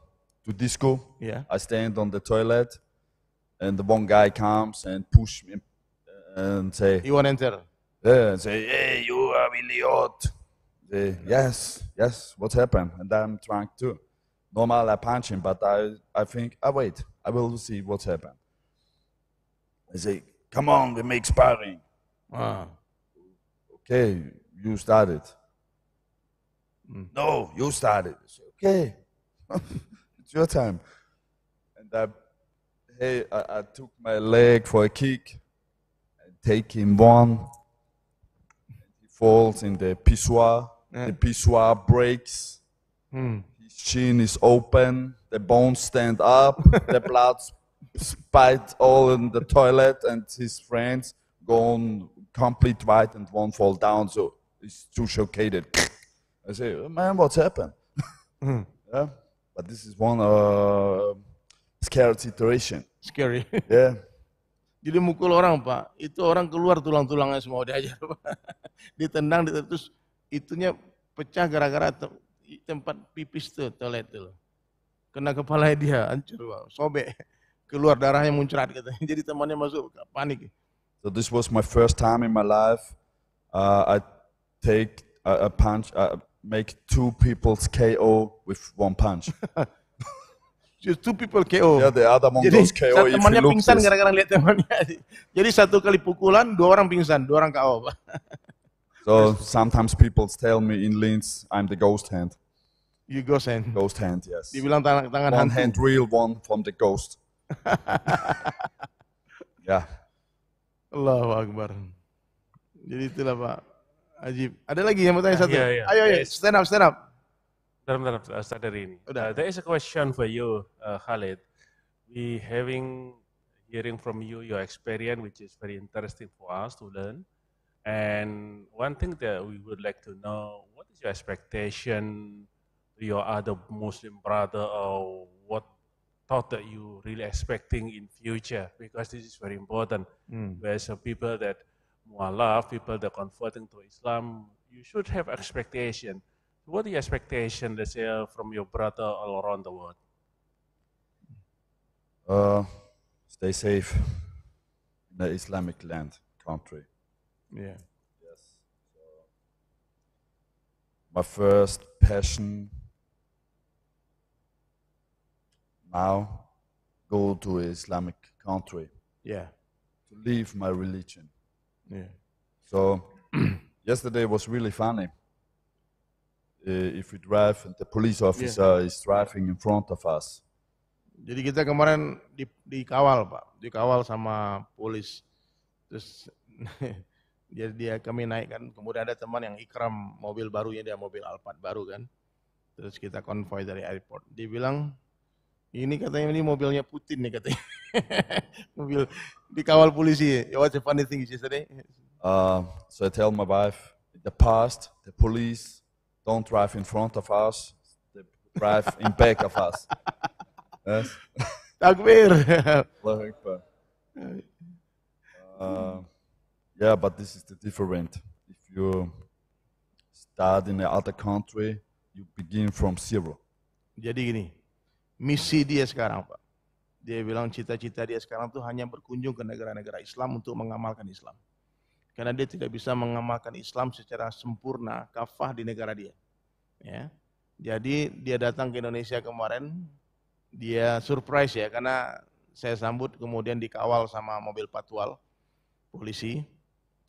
to disco. Yeah. I stand on the toilet, and the one guy comes and push me uh, and say, "You want to enter?" Yeah, and say, "Hey, you are idiot." Say, yes, yes. What happened? And I'm drunk too. Normal, I punch him, but I, I think, I ah, wait. I will see what's happened. I say, "Come on, we make sparring." Ah. Okay, you started. Mm. No, you started. Say, okay. It's your time. And I, hey, I, I took my leg for a kick. and take him one. He falls in the pissoir. Yeah. The pissoir breaks. Hmm. His chin is open. The bones stand up. the blood spits all in the toilet. And his friends go on complete white and won't fall down. So he's too shockaded. I say, man, what's happened? Mm. yeah? But this is one uh, scary situation. Scary. Yeah. Jadi mukul orang pak, itu orang keluar tulang-tulangnya semua diajar pak. Ditendang, ditendang, terus itunya pecah gara-gara tempat pipis tuh, toilet tuh. Kena kepala dia, hancur pak, sobek. Keluar darahnya muncrat gitu. Jadi temannya masuk, panik. So this was my first time in my life. Uh, I take, a punch, make two people's KO with one punch. Just two people KO. Yeah, the other Mongols Jadi, KO. Jadi temannya pingsan gara-gara lihat temannya. Jadi satu kali pukulan, dua orang pingsan, dua orang KO. so sometimes people tell me in Linz, I'm the ghost hand. You ghost hand. Ghost hand, yes. Dibilang tangan tangan One hantu. hand real, one from the ghost. yeah. Allahu Akbar. Jadi itulah Pak. Ajib. Ada lagi yang mau tanya nah, satu? ya, ya. Ayo, ayo, stand up, stand up. Bentar, bentar, bentar. start dari ini. Udah. Uh, there is a question for you, uh, Khalid. We having hearing from you your experience, which is very interesting for us to learn. And one thing that we would like to know, what is your expectation to your other Muslim brother, or what thought that you really expecting in future? Because this is very important. Mm. some people that mu'alaf, people that are converting to Islam, you should have expectation. What are the expectation, let's say, from your brother all around the world? Uh, stay safe in the Islamic land, country. Yeah. Yes. So my first passion now go to Islamic country. Yeah. To leave my religion. Yeah. So yesterday was really funny. Uh, if we drive and the police officer yeah. is driving in front of us. Jadi kita kemarin di, dikawal pak, dikawal sama polis. Terus dia, dia kami naik kan, kemudian ada teman yang ikram mobil barunya dia mobil Alphard baru kan. Terus kita konvoy dari airport. Dia bilang Ini katanya ini mobilnya Putin nih katanya. Mobil dikawal polisi. What's the funny thing yesterday? Eh? Uh, um, so I tell my wife, in the past, the police don't drive in front of us, they drive in back of us. Yes. Takbir. uh, yeah, but this is the different. If you start in another country, you begin from zero. Jadi gini, misi dia sekarang Pak. Dia bilang cita-cita dia sekarang tuh hanya berkunjung ke negara-negara Islam untuk mengamalkan Islam. Karena dia tidak bisa mengamalkan Islam secara sempurna kafah di negara dia. Ya. Jadi dia datang ke Indonesia kemarin, dia surprise ya karena saya sambut kemudian dikawal sama mobil patwal polisi.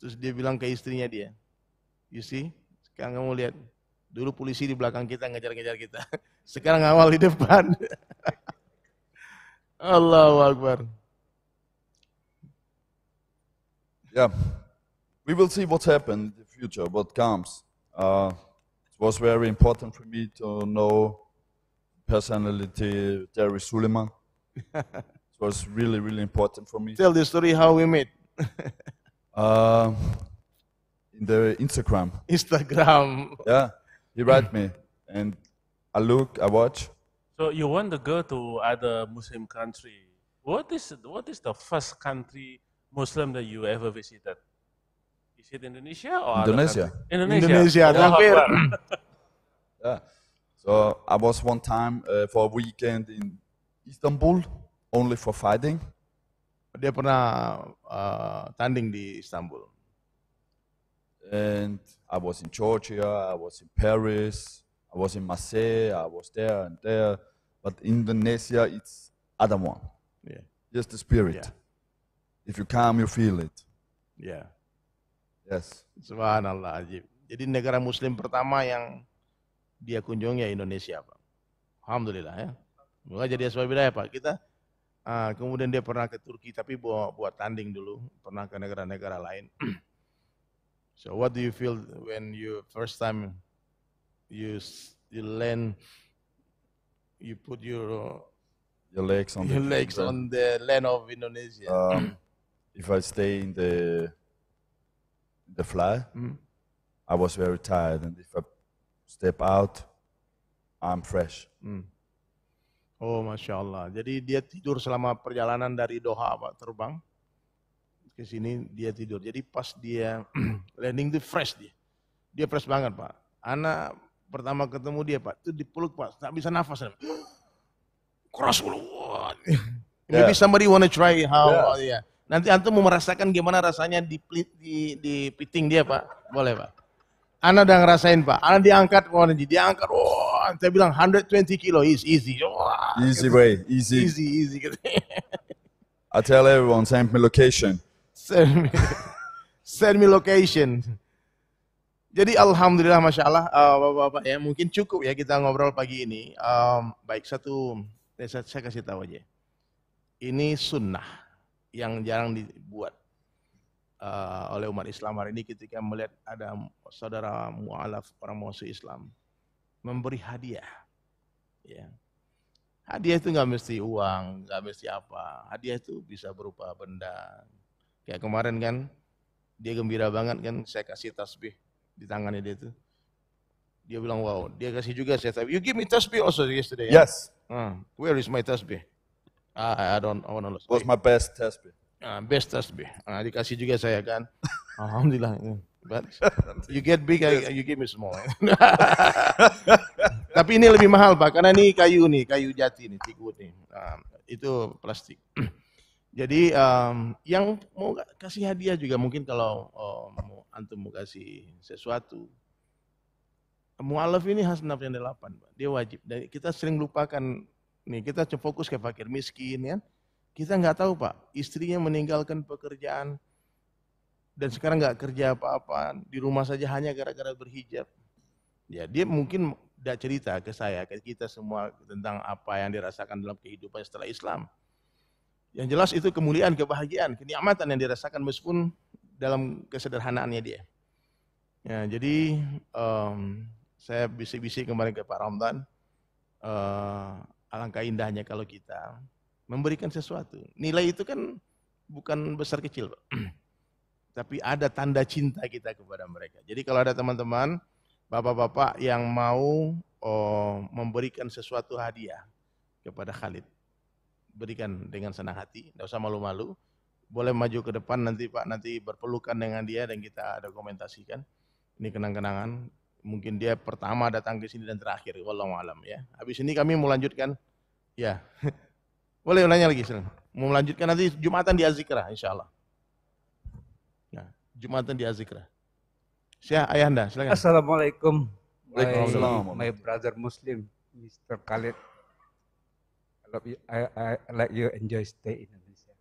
Terus dia bilang ke istrinya dia, You see, sekarang kamu lihat Dulu polisi di belakang kita ngejar-ngejar kita. Sekarang awal di depan. Allahu Akbar. Yeah. We will see what happened in the future, what comes. Uh, it was very important for me to know personality Terry Suleiman. it was really, really important for me. Tell the story how we met. uh, in the Instagram. Instagram. Yeah. He write me, and I look, I watch. So you want to go to other Muslim country. What is what is the first country Muslim that you ever visited? Is it Indonesia or Indonesia? Indonesia. Indonesia. Indonesia. yeah. So I was one time uh, for a weekend in Istanbul, only for fighting. Dia pernah uh, tanding di Istanbul. And I was in Georgia, I was in Paris, I was in Marseille, I was there and there. But Indonesia, it's other one. Yeah. Just the spirit. Yeah. If you come, you feel it. Yeah. Yes. Subhanallah. Jadi negara muslim pertama yang dia kunjungi ya Indonesia, Pak. Alhamdulillah ya. Bukan jadi asbab ya Pak. Kita ah, kemudian dia pernah ke Turki tapi buat tanding dulu, pernah ke negara-negara lain. So what do you feel when you first time you you land you put your your legs on your the, legs eh? on the land of Indonesia? Um, if I stay in the the fly, mm. I was very tired, and if I step out, I'm fresh. Mm. Oh, masya Allah. Jadi dia tidur selama perjalanan dari Doha, Pak, terbang. ke sini dia tidur. Jadi pas dia landing itu fresh dia. Dia fresh banget Pak. Anak pertama ketemu dia Pak, itu dipeluk Pak, tak bisa nafas. Keras dulu. Ya. Maybe yeah. somebody wanna try how yeah. Oh, yeah. Nanti antum mau merasakan gimana rasanya di, di, di piting dia Pak. Boleh Pak. Anak udah ngerasain Pak. anak diangkat mohon jadi diangkat. Oh, saya bilang 120 kilo is easy. Oh, easy way, easy. Easy, easy. I tell everyone, same location. Send me, send me location. Jadi alhamdulillah masya Allah uh, bapak-bapak ya mungkin cukup ya kita ngobrol pagi ini. Um, baik satu saya, saya kasih tahu aja. Ini sunnah yang jarang dibuat uh, oleh umat Islam hari ini ketika melihat ada saudara mualaf orang musuh Islam memberi hadiah. Ya. Hadiah itu nggak mesti uang, nggak mesti apa. Hadiah itu bisa berupa benda, Kayak kemarin kan, dia gembira banget kan, saya kasih tasbih di tangannya dia tuh. Dia bilang, wow, dia kasih juga saya tasbih. You give me tasbih also yesterday. Yes. Uh, Where is my tasbih? Ah, I don't, I to lose. What's my best tasbih? Uh, best tasbih. Ah, dikasih juga saya kan. Alhamdulillah. But you get big, yes. you give me small. Tapi ini lebih mahal pak, karena ini kayu nih, kayu jati nih, tikus nih. Uh, itu plastik. Jadi um, yang mau kasih hadiah juga mungkin kalau um, mau antum mau kasih sesuatu. Mu'alaf ini khas yang delapan, Pak. Dia wajib. Dan kita sering lupakan nih, kita fokus ke fakir miskin ya. Kita nggak tahu Pak, istrinya meninggalkan pekerjaan dan sekarang nggak kerja apa-apa, di rumah saja hanya gara-gara berhijab. Ya, dia mungkin tidak cerita ke saya, ke kita semua tentang apa yang dirasakan dalam kehidupan setelah Islam. Yang jelas itu kemuliaan, kebahagiaan, kenikmatan yang dirasakan meskipun dalam kesederhanaannya dia. Ya, jadi um, saya bisik-bisik kemarin ke Pak Ramdan, uh, eh, alangkah indahnya kalau kita memberikan sesuatu. Nilai itu kan bukan besar kecil, Pak. tapi ada tanda cinta kita kepada mereka. Jadi kalau ada teman-teman, bapak-bapak yang mau oh, memberikan sesuatu hadiah kepada Khalid, berikan dengan senang hati, tidak usah malu-malu. Boleh maju ke depan nanti Pak, nanti berpelukan dengan dia dan kita dokumentasikan. Ini kenang-kenangan. Mungkin dia pertama datang ke sini dan terakhir, wallahu alam ya. Habis ini kami mau lanjutkan, ya. Boleh nanya lagi, sering. Mau melanjutkan nanti Jumatan di Azikrah, insya Allah. Nah, ya, Jumatan di Azikra. Syah ayah silakan. Assalamualaikum. Waalaikumsalam. My, brother Muslim, Mr. Khalid. love you. I, I, let you enjoy stay in Indonesia.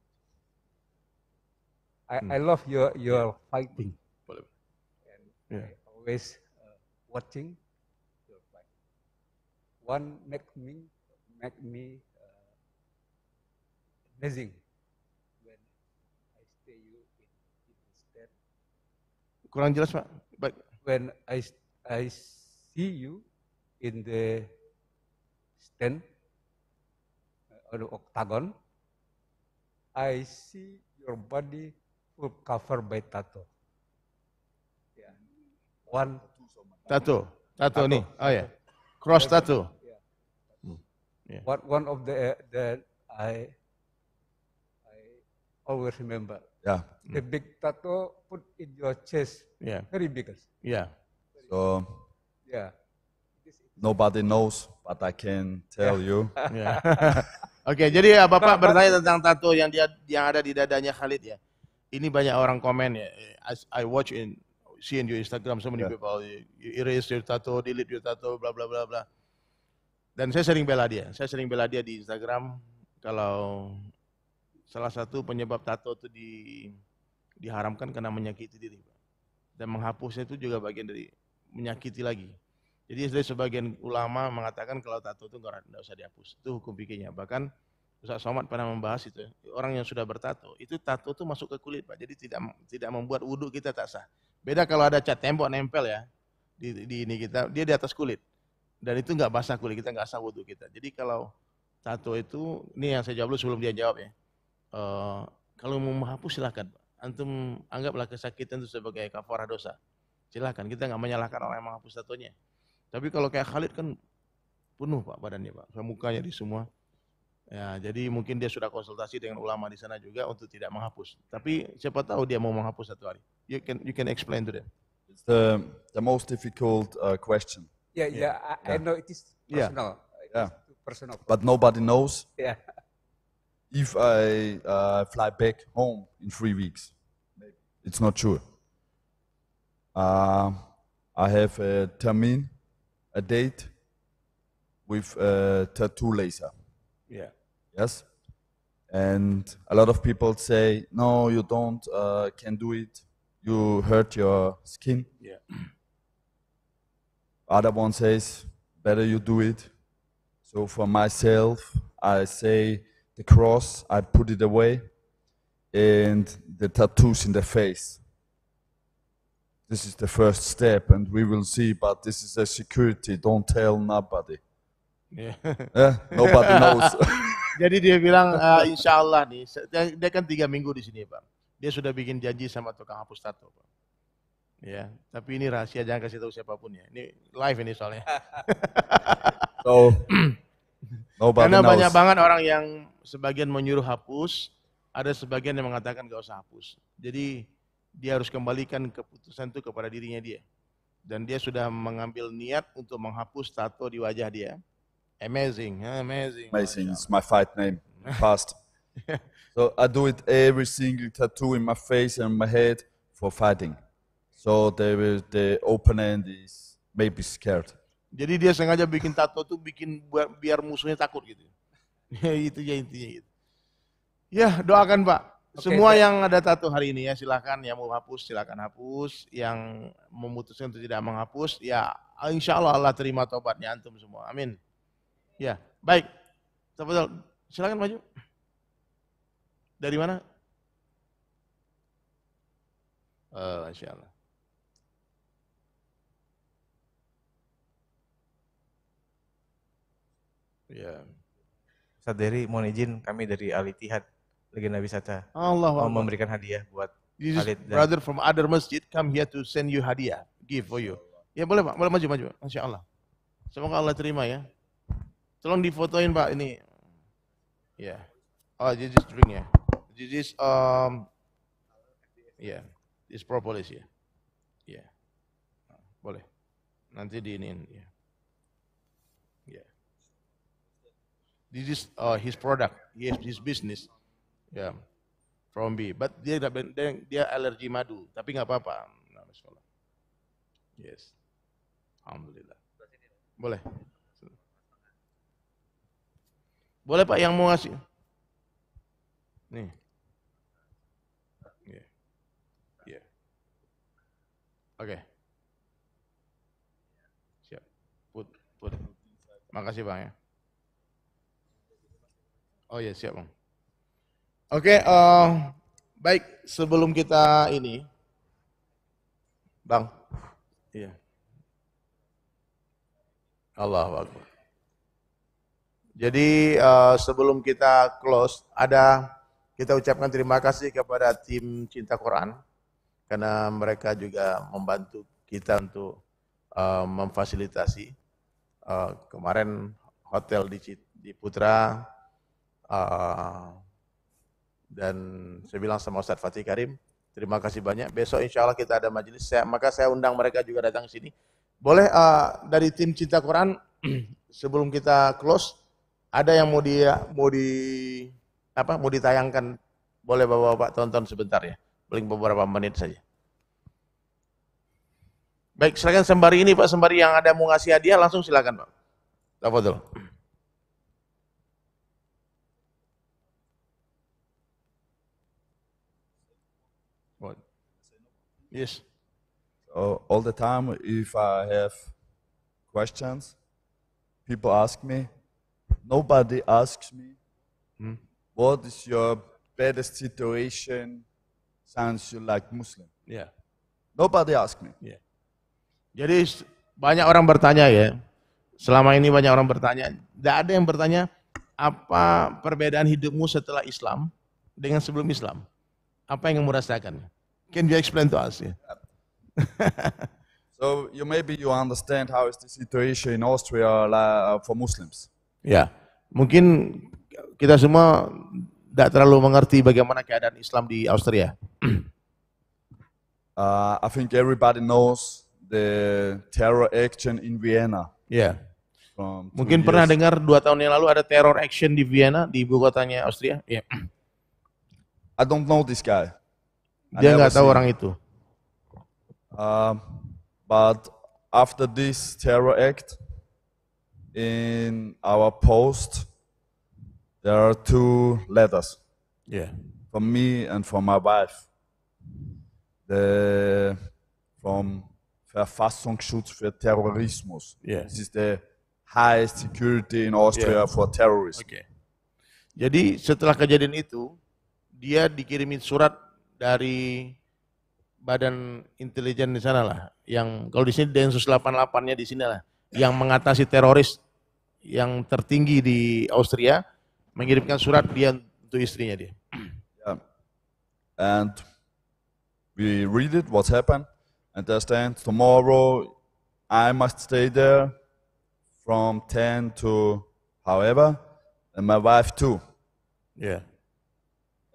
I, hmm. I love your your fighting. And yeah. I always uh, watching your fight. One make me make me uh, amazing when I stay you in, in the state. Kurang jelas pak. But when I I see you in the stand an octagon, I see your body will cover by tattoo. Yeah. One tattoo, tattoo nih. Oh ya, yeah. cross tattoo. Yeah. yeah. What one of the uh, that I I always remember. Yeah. The hmm. big tattoo put in your chest. Yeah. Very big. Yeah. Ya. so. Yeah. Nobody knows, but I can tell yeah. you. yeah. Oke, jadi ya, Bapak, Bapak bertanya tentang tato yang dia yang ada di dadanya Khalid ya. Ini banyak orang komen ya. I, I watch in see in your Instagram so many yeah. people you erase your tato, delete your tato, bla bla bla bla. Dan saya sering bela dia. Saya sering bela dia di Instagram kalau salah satu penyebab tato itu di diharamkan karena menyakiti diri dan menghapusnya itu juga bagian dari menyakiti lagi. Jadi sebagian ulama mengatakan kalau tato itu enggak usah dihapus. Itu hukum pikirnya. Bahkan Ustaz Somad pernah membahas itu. Ya. Orang yang sudah bertato, itu tato itu masuk ke kulit, Pak. Jadi tidak tidak membuat wudhu kita tak sah. Beda kalau ada cat tembok nempel ya di, di ini kita, dia di atas kulit. Dan itu enggak basah kulit kita, enggak sah wudhu kita. Jadi kalau tato itu, ini yang saya jawab dulu sebelum dia jawab ya. Uh, kalau mau menghapus silahkan. Pak. Antum anggaplah kesakitan itu sebagai kafarah dosa. Silahkan, kita enggak menyalahkan orang yang menghapus tatonya. Tapi kalau kayak Khalid kan penuh Pak badannya Pak, mukanya di semua. Ya, jadi mungkin dia sudah konsultasi dengan ulama di sana juga untuk tidak menghapus. Tapi siapa tahu dia mau menghapus satu hari. You can you can explain to them. It's the the most difficult uh, question. Yeah, yeah, yeah. I, I know it is personal. Yeah. It yeah. Is personal. But nobody knows. Yeah. If I uh, fly back home in three weeks, it's not sure. Uh, I have a termin a date with a tattoo laser. Yeah. Yes. And a lot of people say, no, you don't, uh, can do it. You hurt your skin. Yeah. Other one says, better you do it. So for myself, I say the cross, I put it away, and the tattoos in the face. This is the first step, and we will see, but this is a security, don't tell nobody. Yeah. yeah nobody knows. Jadi dia bilang, uh, eh, insya Allah nih, dia kan tiga minggu di sini Pak. Dia sudah bikin janji sama tukang hapus tato Bang. Ya, tapi ini rahasia jangan kasih tahu siapapun ya. Ini live ini soalnya. so, nobody Karena knows. banyak banget orang yang sebagian menyuruh hapus, ada sebagian yang mengatakan gak usah hapus. Jadi dia harus kembalikan keputusan itu kepada dirinya dia. Dan dia sudah mengambil niat untuk menghapus tato di wajah dia. Amazing, amazing. Amazing, it's my fight name, past. so I do it every single tattoo in my face and my head for fighting. So the, the opponent is maybe scared. Jadi dia sengaja bikin tato tuh bikin biar musuhnya takut gitu. itu ya intinya gitu. Ya doakan Pak. Semua okay. yang ada tato hari ini ya silahkan yang mau hapus silahkan hapus, yang memutuskan untuk tidak menghapus ya insya Allah Allah terima tobatnya antum semua. Amin. Ya, baik. Tafadhol. Silahkan maju. Dari mana? Uh, eh, insya Allah. Ya. Yeah. mohon izin kami dari Alitihad legenda wisata. Allah mau memberikan hadiah buat Jesus, Khalid. Dan... Brother from other masjid come here to send you hadiah, give for you. Ya boleh Pak, boleh maju maju. Masya Allah. Semoga Allah terima ya. Tolong difotoin Pak ini. Ya. Yeah. Oh, this is drink ya. Yeah. This is um yeah. This propolis ya. Yeah. yeah. Boleh. Nanti diinin ya. Yeah. This is uh, his product, yes his business. Ya, from B. But dia dia, dia alergi madu, tapi nggak apa-apa. Nah, yes. Alhamdulillah. Boleh. Boleh Pak yang mau ngasih? Nih. Yeah. Iya. Oke. Okay. Siap. Put, put. Makasih Bang ya. Oh ya yeah, siap Bang. Oke, okay, uh, eh, baik sebelum kita ini, Bang. Iya. Allah Akbar. Jadi uh, sebelum kita close, ada kita ucapkan terima kasih kepada tim Cinta Quran karena mereka juga membantu kita untuk uh, memfasilitasi uh, kemarin hotel di, di Putra. Uh, dan saya bilang sama Ustadz Fatih Karim, terima kasih banyak. Besok insya Allah kita ada majelis, saya, maka saya undang mereka juga datang ke sini. Boleh uh, dari tim Cinta Quran, sebelum kita close, ada yang mau di, mau di apa mau ditayangkan boleh bapak-bapak tonton sebentar ya paling beberapa menit saja baik silakan sembari ini pak sembari yang ada mau ngasih hadiah langsung silakan pak Tafadhol. Yes. So all the time, if I have questions, people ask me. Nobody asks me, hmm? what is your baddest situation since you like Muslim? Yeah. Nobody ask me. Yeah. Jadi banyak orang bertanya ya. Selama ini banyak orang bertanya. Tidak ada yang bertanya apa perbedaan hidupmu setelah Islam dengan sebelum Islam. Apa yang kamu rasakan? Can you explain to us? Yeah. so you maybe you understand how is the situation in Austria uh, for Muslims. Yeah. mungkin kita semua tidak terlalu mengerti bagaimana keadaan Islam di Austria. uh, I think everybody knows the terror action in Vienna. Yeah. Mungkin pernah dengar dua tahun yang lalu ada terror action di Vienna, di ibu kotanya Austria. Yeah. I don't know this guy dia nggak tahu orang itu. Uh, but after this terror act, in our post, there are two letters. Yeah. From me and from my wife. The from Verfassungsschutz für Terrorismus. Yeah. This is the highest security in Austria yeah. for terrorism. Okay. Jadi setelah kejadian itu, dia dikirimin surat dari badan intelijen di sana lah, yang kalau di sini Densus 88-nya di sini lah, yang mengatasi teroris yang tertinggi di Austria mengirimkan surat dia untuk istrinya dia. Yeah. And we read it, what happened, and they tomorrow I must stay there from 10 to however, and my wife too. Yeah.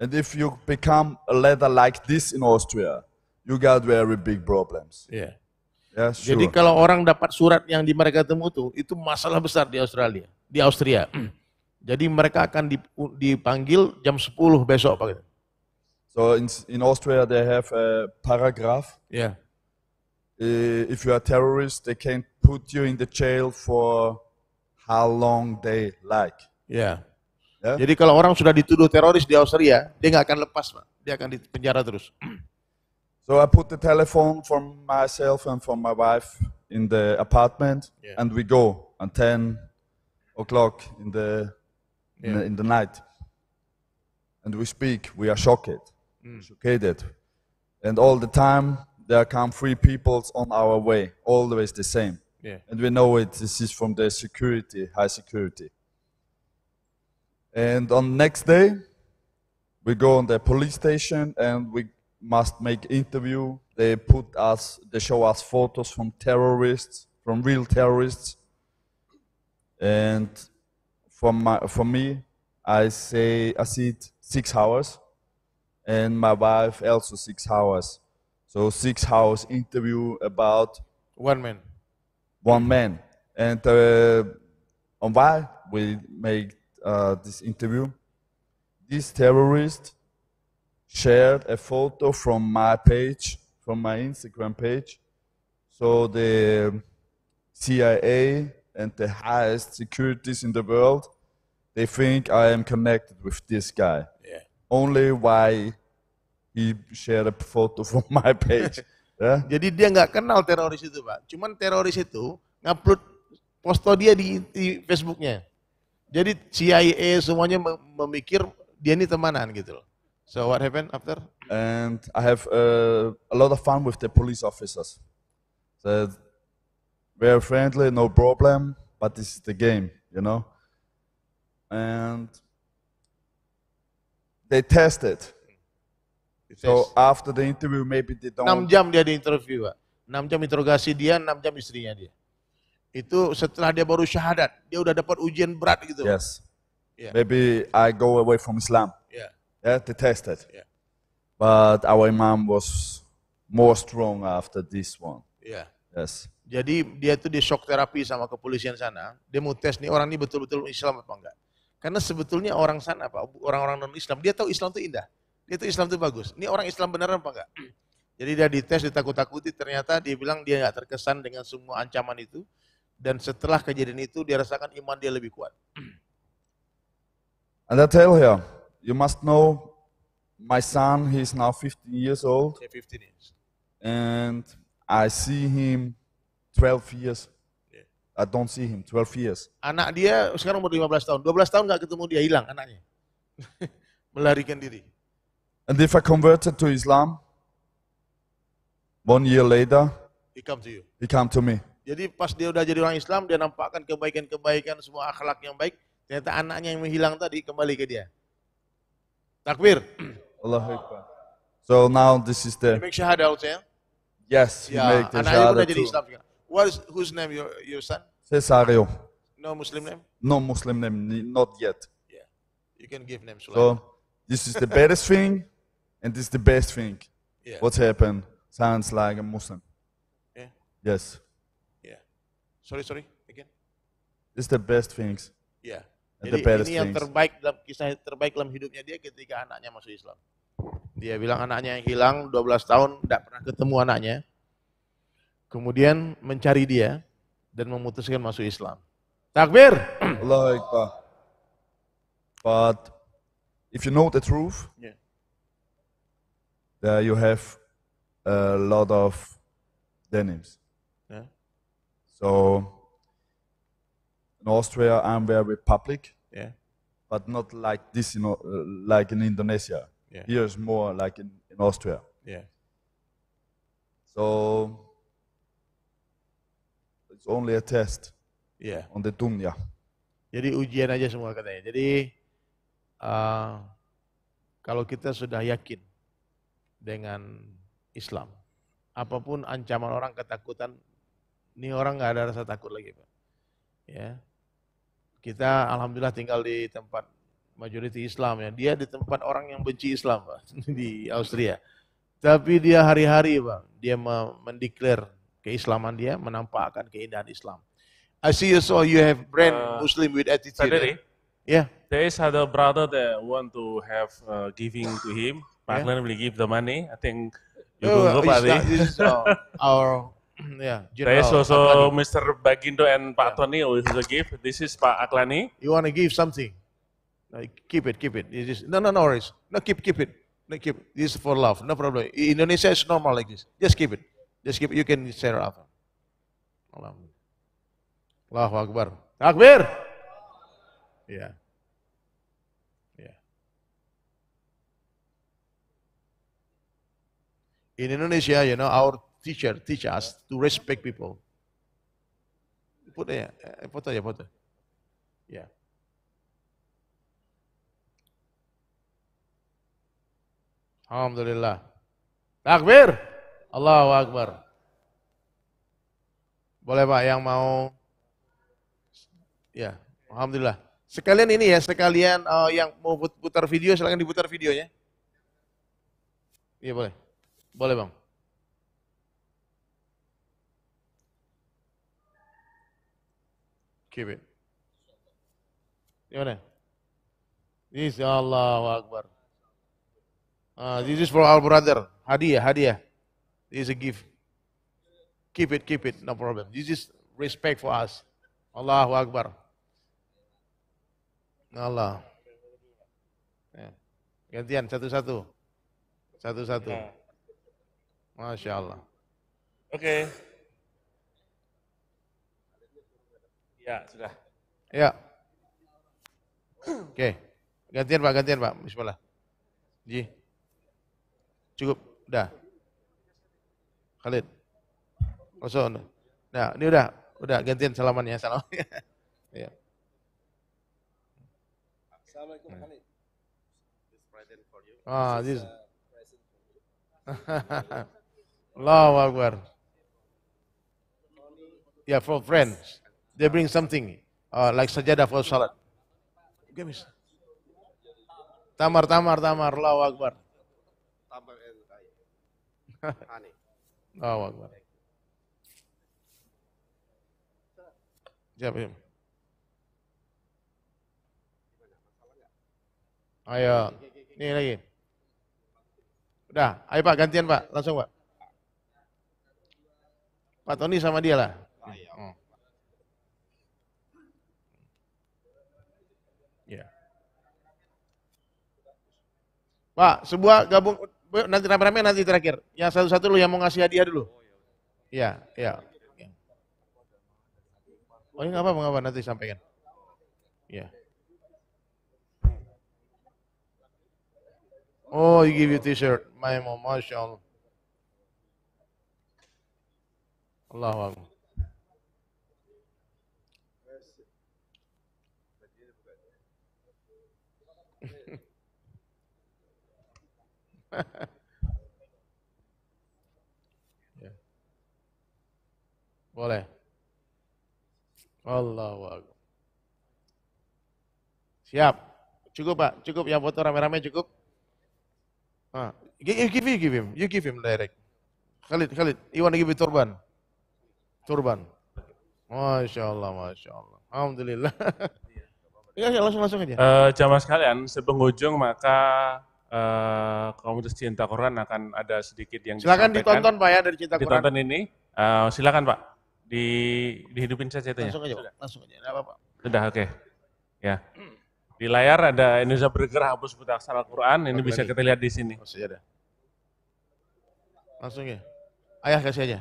And if you become a leather like this in Austria, you got very big problems. Iya. Yeah. Yeah, sure. Jadi kalau orang dapat surat yang di mereka temu itu, itu masalah besar di Australia, di Austria. Jadi mereka akan dipanggil jam 10 besok pagi. So in, in Austria they have a paragraph. Yeah. if you are terrorist, they can put you in the jail for how long they like. Yeah. Ya. Jadi kalau orang sudah dituduh teroris di Austria, dia nggak akan lepas, Pak. Dia akan dipenjara terus. So I put the telephone for myself and for my wife in the apartment yeah. and we go at 10 o'clock in the, yeah. in the in the night. And we speak, we are shocked. Mm. Shocked. And all the time there come three peoples on our way, always the same. Yeah. And we know it this is from the security, high security. And on next day, we go on the police station and we must make interview. They put us, they show us photos from terrorists, from real terrorists. And for my, for me, I say I sit six hours, and my wife also six hours. So six hours interview about one man, one man, and uh, on why we make uh, this interview. This terrorist shared a photo from my page, from my Instagram page. So the CIA and the highest securities in the world, they think I am connected with this guy. Yeah. Only why he shared a photo from my page. yeah? Jadi dia nggak kenal teroris itu, Pak. Cuman teroris itu ngupload posto dia di, di Facebooknya. Jadi CIA semuanya memikir dia ini temanan gitu loh. So what happened after? And I have uh, a lot of fun with the police officers. That very friendly, no problem, but this is the game, you know. And they tested. So after the interview maybe they don't 6 jam dia di interview, Pak. 6 jam interogasi dia, 6 jam istrinya dia. Itu setelah dia baru syahadat, dia udah dapat ujian berat gitu. Yes. Yeah. Maybe I go away from Islam. Yeah. Yeah, detested. Yeah. But our imam was more strong after this one. Yeah. Yes. Jadi dia itu di shock terapi sama kepolisian sana. Dia mau tes nih orang ini betul-betul Islam apa enggak. Karena sebetulnya orang sana Pak, orang-orang non-Islam, dia tahu Islam itu indah. Dia tahu Islam itu bagus. Ini orang Islam beneran apa enggak? Jadi dia dites, ditakut-takuti, ternyata dia bilang dia nggak terkesan dengan semua ancaman itu. Dan setelah kejadian itu dia rasakan iman dia lebih kuat. And I tell her, you must know my son, he is now 15 years old. 15 years. And I see him 12 years. Yeah. I don't see him 12 years. Anak dia sekarang umur 15 tahun. 12 tahun nggak ketemu dia hilang anaknya. Melarikan diri. And if I converted to Islam, one year later, he come to you. He come to me. Jadi pas dia udah jadi orang Islam, dia nampakkan kebaikan-kebaikan semua akhlak yang baik, ternyata anaknya yang menghilang tadi kembali ke dia. Takbir. Allah So now this is the... You make shahada also, yeah? Yes, he yeah, make the shahada udah jadi Islam What is, whose name your, your son? Cesario. No Muslim name? No Muslim name, not yet. Yeah. You can give name. So this is the best thing, and this is the best thing. Yeah. What's happened? Sounds like a Muslim. Yeah. Yes. Sorry, sorry, again. It's the best things. Yeah. Jadi the best ini yang terbaik dalam kisah terbaik dalam hidupnya dia ketika anaknya masuk Islam. Dia bilang anaknya yang hilang 12 tahun tidak pernah ketemu anaknya. Kemudian mencari dia dan memutuskan masuk Islam. Takbir. Allah Akbar. But if you know the truth, yeah. you have a lot of denims. So in Austria, I'm very public. Yeah. But not like this, you uh, know, like in Indonesia. Yeah. Here is more like in, in Austria. Yeah. So it's only a test. Yeah. On the dunya. Jadi ujian aja semua katanya. Jadi uh, kalau kita sudah yakin dengan Islam, apapun ancaman orang ketakutan ini orang nggak ada rasa takut lagi, Pak. Ya. Kita alhamdulillah tinggal di tempat majoriti Islam ya. Dia di tempat orang yang benci Islam, Pak, di Austria. Tapi dia hari-hari, bang. dia mendeklar keislaman dia, menampakkan keindahan Islam. I see you saw you have brand uh, Muslim with attitude. Saturday, eh? yeah. There is other brother that want to have uh, giving to him. Partner yeah. will give the money. I think you oh, go, Pak. This is our Yeah, ya, General right, so so Mr. Bagindo and Pak yeah. Tony is a gift. This is Pak Aklani. You want to give something? keep it, keep it. it is, no, no, no worries. No, keep, keep it. No, keep it. This is for love. No problem. Indonesia is normal like this. Just keep it. Just keep it. You can share after. Alhamdulillah. Allahu Akbar. Yeah. Yeah. In Indonesia, you know, our teacher teach us to respect people. Put there, put there, put there. Yeah. Alhamdulillah. Takbir. Allahu Akbar. Boleh Pak yang mau? Ya, Alhamdulillah. Sekalian ini ya, sekalian uh, yang mau putar video, silahkan diputar videonya. Iya boleh. Boleh Bang. Keep it. Gimana? This Allah Akbar. Uh, this is for our brother. Hadiah, hadiah. This is a gift. Keep it, keep it. No problem. This is respect for us. Allah Akbar. Allah. Gantian satu-satu. Satu-satu. Masya Allah. Oke. Okay. Ya, sudah. Ya. Oke. Okay. Gantian Pak, gantian Pak. Bismillah. Ji. Cukup. Udah. Khalid. Kosong. Nah, ini udah. Udah, gantian salamannya. Salam. ya. Assalamualaikum Khalid. Ah, this. Allahu Akbar. Yeah, for friends. They bring something uh, like sajadah for salat. Give Tamar, tamar, tamar. Allahu Akbar. Tamar and Ani. Allahu Akbar. Jawab Ayo, ini lagi. Udah, ayo Pak gantian Pak, langsung Pak. Pak Tony sama dia lah. Oh. Pak, sebuah gabung nanti rame-rame nanti terakhir. Yang satu-satu lu yang mau ngasih hadiah dulu. Iya, iya. Oh ini ngapa apa-apa, apa nanti sampaikan. Iya. Oh, you give you t-shirt, my mom, masya Allah. Allahu Akbar. Ya. Boleh. Allahu Akbar. Siap. Cukup Pak, cukup yang foto rame-rame cukup. Ah, give, give him, give him. You give him direct. Khalid, Khalid, you want to give it turban? Turban. Masya Allah, Masya Allah. Alhamdulillah. Ya, ya langsung langsung aja. Uh, jamaah sekalian, sebelum maka uh, eh, komunitas cinta Quran akan ada sedikit yang silakan ditonton Pak ya dari cinta ditonton Quran. Ditonton ini, uh, silakan Pak. Di dihidupin saja itu Langsung aja, Sudah. langsung aja. apa-apa. Sudah oke. Okay. Ya. Di layar ada Indonesia bergerak hapus buta aksara Quran, ini Bagi bisa kita lihat di sini. Langsung ada. Langsung ya. Ayah kasih aja.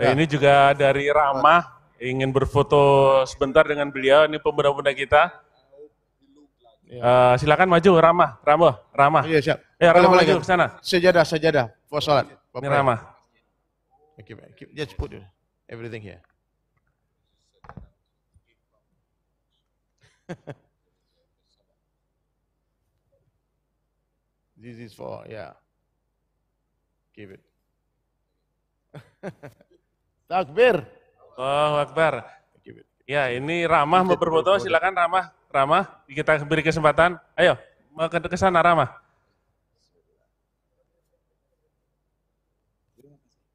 Eh, ya. Ini juga dari Ramah ingin berfoto sebentar dengan beliau, ini pemuda-pemuda kita. Uh, silakan maju, Ramah, Ramah, Ramah. Iya siap. Ya, Ramah maju ke sana. Sejadah, sejadah, buat salat. Ini Ramah. Okay, keep, just put everything here. This is for, yeah. Give it. Takbir. Allahu Akbar. Ya, ini Ramah mau berfoto, silakan Ramah. Ramah, kita beri kesempatan. Ayo, mau ke sana Ramah.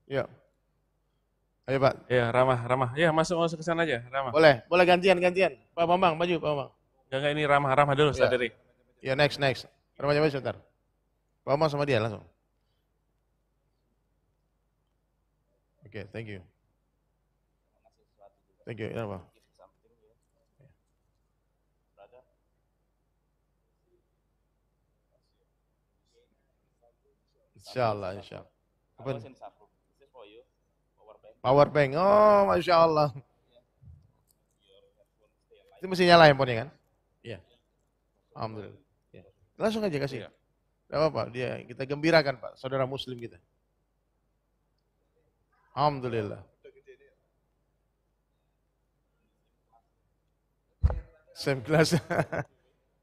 Ya. Ayo Pak. Ya, Ramah, Ramah. Ya, masuk masuk ke sana aja, Ramah. Boleh, boleh gantian gantian. Pak Bambang, maju Pak Bambang. Enggak ini Ramah, Ramah dulu ya. sadari. Ya, next next. Ramah maju sebentar. Pak Bambang sama dia langsung. Oke, okay, thank you. Thank you, Irma. Insyaallah, insyaallah. Apa? Power bank. Oh, masya Allah. Itu mesti nyala handphonenya kan? Iya. Alhamdulillah. Iya. Langsung aja kasih. Ya. Gak apa-apa, dia kita gembirakan Pak, saudara muslim kita. Alhamdulillah. Same class.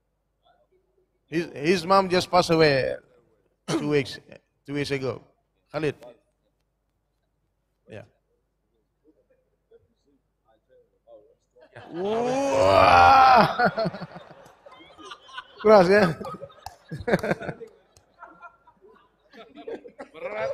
his, his mom just passed away two weeks two weeks ago. Khalid. Yeah. Keras ya. Berat.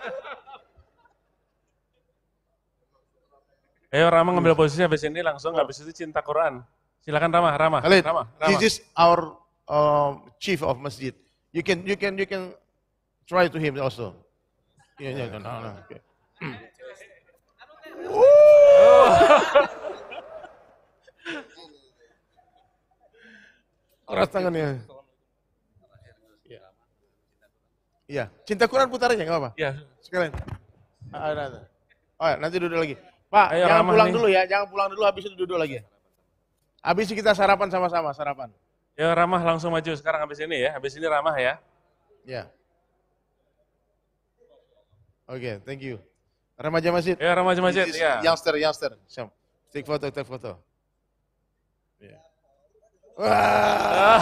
Eh, Rama ngambil posisi habis ini langsung habis itu cinta Quran. Silakan Rama, Rama. Khalid, Rama, Rama. This is our um, chief of masjid. You can you can you can try to him also. Yeah, yeah, no, no, no. Okay. Keras tangannya. Iya. iya, cinta Quran putar aja nggak apa-apa. Iya. Sekalian. Ah, ada, ada. Oh, ya, nanti duduk lagi. Pak, Ayo, jangan pulang nih. dulu ya, jangan pulang dulu habis itu duduk lagi. Habis kita sarapan sama-sama, sarapan. Ya Ramah langsung maju sekarang habis ini ya, habis ini Ramah ya. Ya. Oke, okay, thank you. Remaja masjid. Ya, remaja masjid. Ya. Youngster, youngster. siap Take foto, take foto. Ya. Wah.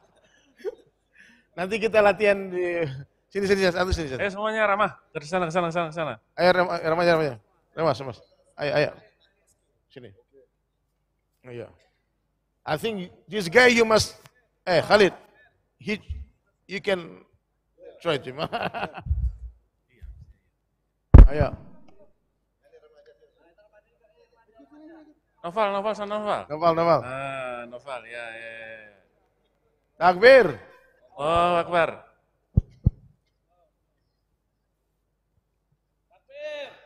Nanti kita latihan di sini sini satu sini sini Eh semuanya ramah, ke sana ke sana ke sana ke sana. Ayo ramah ramah ramah. Ramah, ramah. Ayo ayo. Sini. Yeah. I think this guy you must, hey, eh, Khalid, he, you can try him. yeah. Novel, novel, sana novel. Novel, novel. Ah, novel, ya, ya, ya. Takbir. Oh, akbar.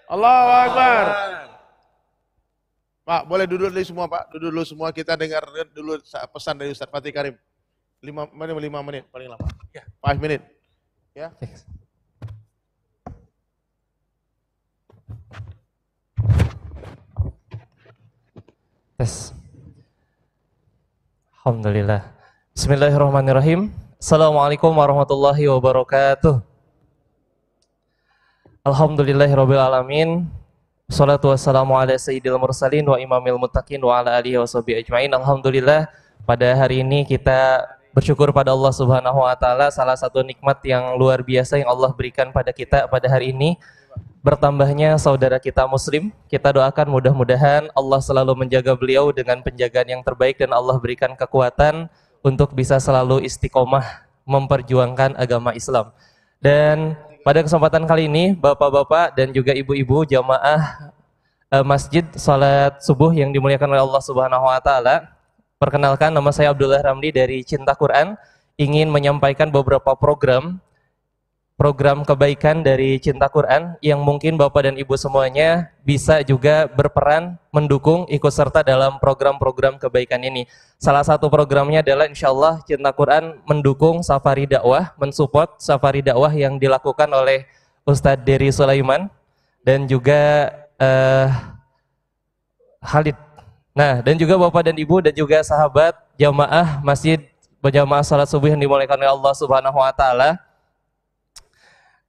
Allahu akbar. Allah. Pak, boleh duduk dulu semua Pak, duduk dulu semua kita dengar dulu pesan dari Ustaz Fatih Karim. 5 menit, 5 menit paling lama. Ya, 5 menit. Ya. Yes. Tes. Alhamdulillah. Bismillahirrahmanirrahim. Assalamualaikum warahmatullahi wabarakatuh. Alhamdulillahirrahmanirrahim. Salatu wassalamu ala sayyidil mursalin wa imamil muttaqin wa ala alihi wa ajma'in. Alhamdulillah pada hari ini kita bersyukur pada Allah Subhanahu wa taala salah satu nikmat yang luar biasa yang Allah berikan pada kita pada hari ini bertambahnya saudara kita muslim. Kita doakan mudah-mudahan Allah selalu menjaga beliau dengan penjagaan yang terbaik dan Allah berikan kekuatan untuk bisa selalu istiqomah memperjuangkan agama Islam. Dan pada kesempatan kali ini, bapak-bapak dan juga ibu-ibu jamaah uh, masjid salat subuh yang dimuliakan oleh Allah Subhanahu Wa Taala. Perkenalkan, nama saya Abdullah Ramli dari Cinta Quran. Ingin menyampaikan beberapa program program kebaikan dari Cinta Quran yang mungkin Bapak dan Ibu semuanya bisa juga berperan mendukung ikut serta dalam program-program kebaikan ini. Salah satu programnya adalah insya Allah Cinta Quran mendukung safari dakwah, mensupport safari dakwah yang dilakukan oleh Ustadz Dery Sulaiman dan juga uh, Khalid. Nah, dan juga Bapak dan Ibu dan juga sahabat jamaah masjid berjamaah salat subuh yang dimuliakan oleh Allah Subhanahu wa taala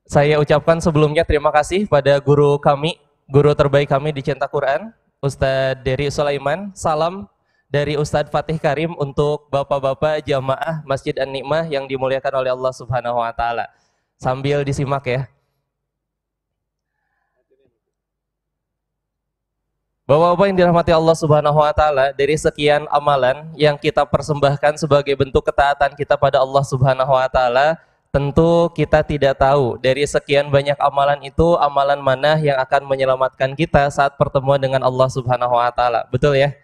saya ucapkan sebelumnya terima kasih pada guru kami, guru terbaik kami di Cinta Quran, Ustadz Dery Sulaiman. Salam dari Ustadz Fatih Karim untuk bapak-bapak jamaah Masjid An-Nikmah yang dimuliakan oleh Allah Subhanahu wa taala. Sambil disimak ya. Bapak-bapak yang dirahmati Allah Subhanahu wa taala, dari sekian amalan yang kita persembahkan sebagai bentuk ketaatan kita pada Allah Subhanahu wa taala, Tentu kita tidak tahu dari sekian banyak amalan itu amalan mana yang akan menyelamatkan kita saat pertemuan dengan Allah Subhanahu wa taala. Betul ya?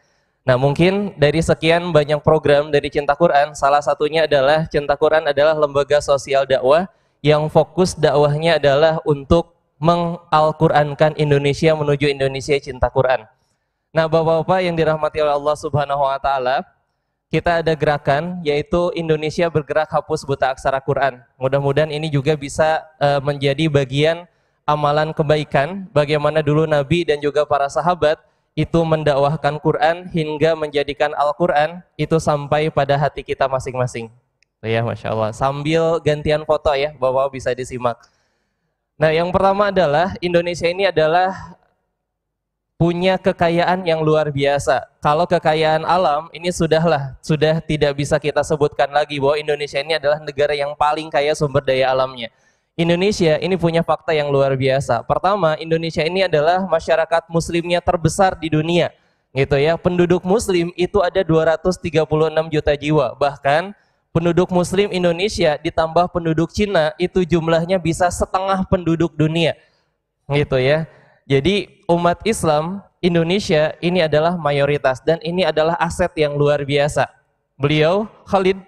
Nah, mungkin dari sekian banyak program dari Cinta Quran, salah satunya adalah Cinta Quran adalah lembaga sosial dakwah yang fokus dakwahnya adalah untuk mengalqurankan Indonesia menuju Indonesia Cinta Quran. Nah, Bapak-bapak yang dirahmati oleh Allah Subhanahu wa taala, kita ada gerakan yaitu Indonesia bergerak hapus buta aksara Quran. Mudah-mudahan ini juga bisa uh, menjadi bagian amalan kebaikan bagaimana dulu Nabi dan juga para sahabat itu mendakwahkan Quran hingga menjadikan Al-Quran itu sampai pada hati kita masing-masing. Ya, Masya Allah. Sambil gantian foto ya, bahwa bisa disimak. Nah, yang pertama adalah Indonesia ini adalah punya kekayaan yang luar biasa. Kalau kekayaan alam ini sudahlah, sudah tidak bisa kita sebutkan lagi bahwa Indonesia ini adalah negara yang paling kaya sumber daya alamnya. Indonesia ini punya fakta yang luar biasa. Pertama, Indonesia ini adalah masyarakat muslimnya terbesar di dunia. Gitu ya. Penduduk muslim itu ada 236 juta jiwa. Bahkan penduduk muslim Indonesia ditambah penduduk Cina itu jumlahnya bisa setengah penduduk dunia. Gitu ya. Jadi umat Islam Indonesia ini adalah mayoritas dan ini adalah aset yang luar biasa. Beliau Khalid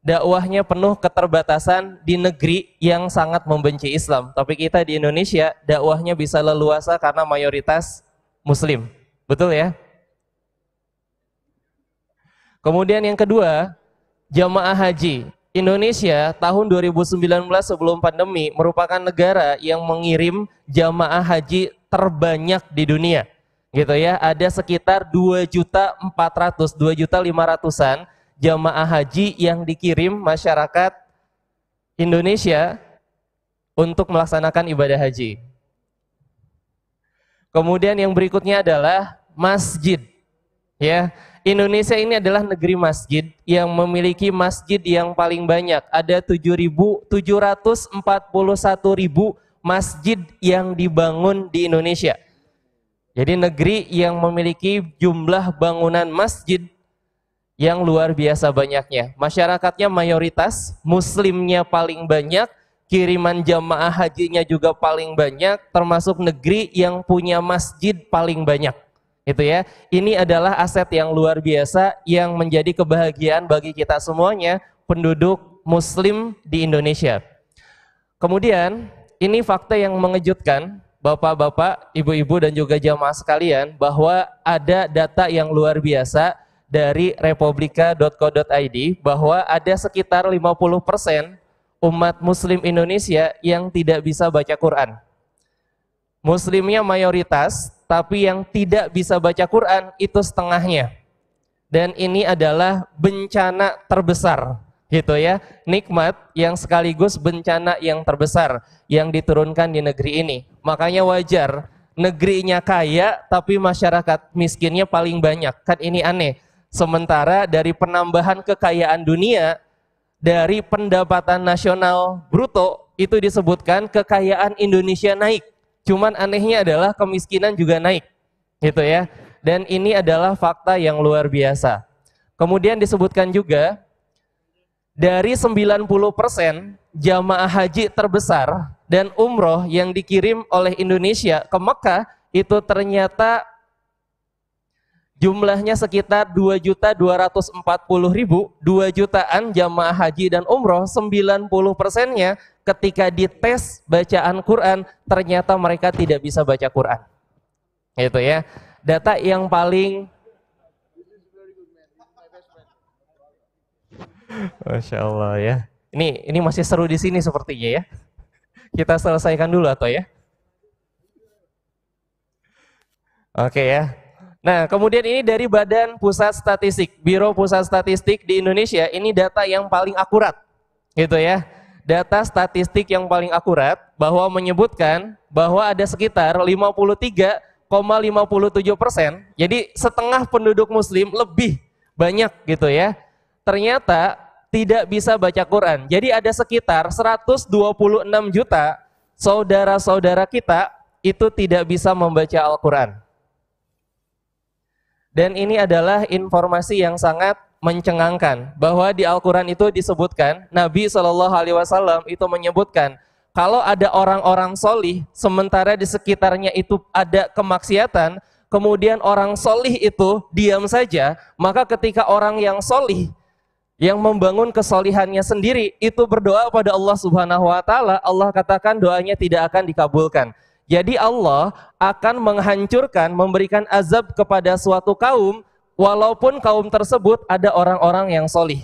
dakwahnya penuh keterbatasan di negeri yang sangat membenci Islam. Tapi kita di Indonesia dakwahnya bisa leluasa karena mayoritas muslim. Betul ya? Kemudian yang kedua, jamaah haji. Indonesia tahun 2019 sebelum pandemi merupakan negara yang mengirim jamaah haji terbanyak di dunia. Gitu ya, ada sekitar 2 juta 400, 2 juta 500-an jamaah haji yang dikirim masyarakat Indonesia untuk melaksanakan ibadah haji. Kemudian yang berikutnya adalah masjid. Ya, Indonesia ini adalah negeri masjid yang memiliki masjid yang paling banyak. Ada ribu masjid yang dibangun di Indonesia. Jadi negeri yang memiliki jumlah bangunan masjid yang luar biasa banyaknya. Masyarakatnya mayoritas, muslimnya paling banyak, kiriman jamaah hajinya juga paling banyak, termasuk negeri yang punya masjid paling banyak. Itu ya. Ini adalah aset yang luar biasa yang menjadi kebahagiaan bagi kita semuanya penduduk muslim di Indonesia. Kemudian ini fakta yang mengejutkan Bapak-bapak, ibu-ibu dan juga jamaah sekalian bahwa ada data yang luar biasa dari republika.co.id bahwa ada sekitar 50% umat muslim Indonesia yang tidak bisa baca Quran. Muslimnya mayoritas, tapi yang tidak bisa baca Quran itu setengahnya. Dan ini adalah bencana terbesar gitu ya nikmat yang sekaligus bencana yang terbesar yang diturunkan di negeri ini makanya wajar negerinya kaya tapi masyarakat miskinnya paling banyak kan ini aneh sementara dari penambahan kekayaan dunia dari pendapatan nasional bruto itu disebutkan kekayaan Indonesia naik cuman anehnya adalah kemiskinan juga naik gitu ya dan ini adalah fakta yang luar biasa kemudian disebutkan juga dari 90% jamaah haji terbesar dan umroh yang dikirim oleh Indonesia ke Mekah itu ternyata jumlahnya sekitar ribu 2 jutaan jamaah haji dan umroh, 90 persennya ketika dites bacaan Quran, ternyata mereka tidak bisa baca Quran. Itu ya, data yang paling Masya Allah ya. Ini ini masih seru di sini sepertinya ya. Kita selesaikan dulu atau ya? Oke ya. Nah, kemudian ini dari Badan Pusat Statistik, Biro Pusat Statistik di Indonesia, ini data yang paling akurat. Gitu ya. Data statistik yang paling akurat bahwa menyebutkan bahwa ada sekitar 53,57 persen. Jadi setengah penduduk muslim lebih banyak gitu ya ternyata tidak bisa baca Quran. Jadi ada sekitar 126 juta saudara-saudara kita itu tidak bisa membaca Al-Quran. Dan ini adalah informasi yang sangat mencengangkan bahwa di Al-Quran itu disebutkan Nabi Shallallahu Alaihi Wasallam itu menyebutkan kalau ada orang-orang solih sementara di sekitarnya itu ada kemaksiatan kemudian orang solih itu diam saja maka ketika orang yang solih yang membangun kesolihannya sendiri itu berdoa kepada Allah Subhanahu wa taala, Allah katakan doanya tidak akan dikabulkan. Jadi Allah akan menghancurkan, memberikan azab kepada suatu kaum walaupun kaum tersebut ada orang-orang yang solih.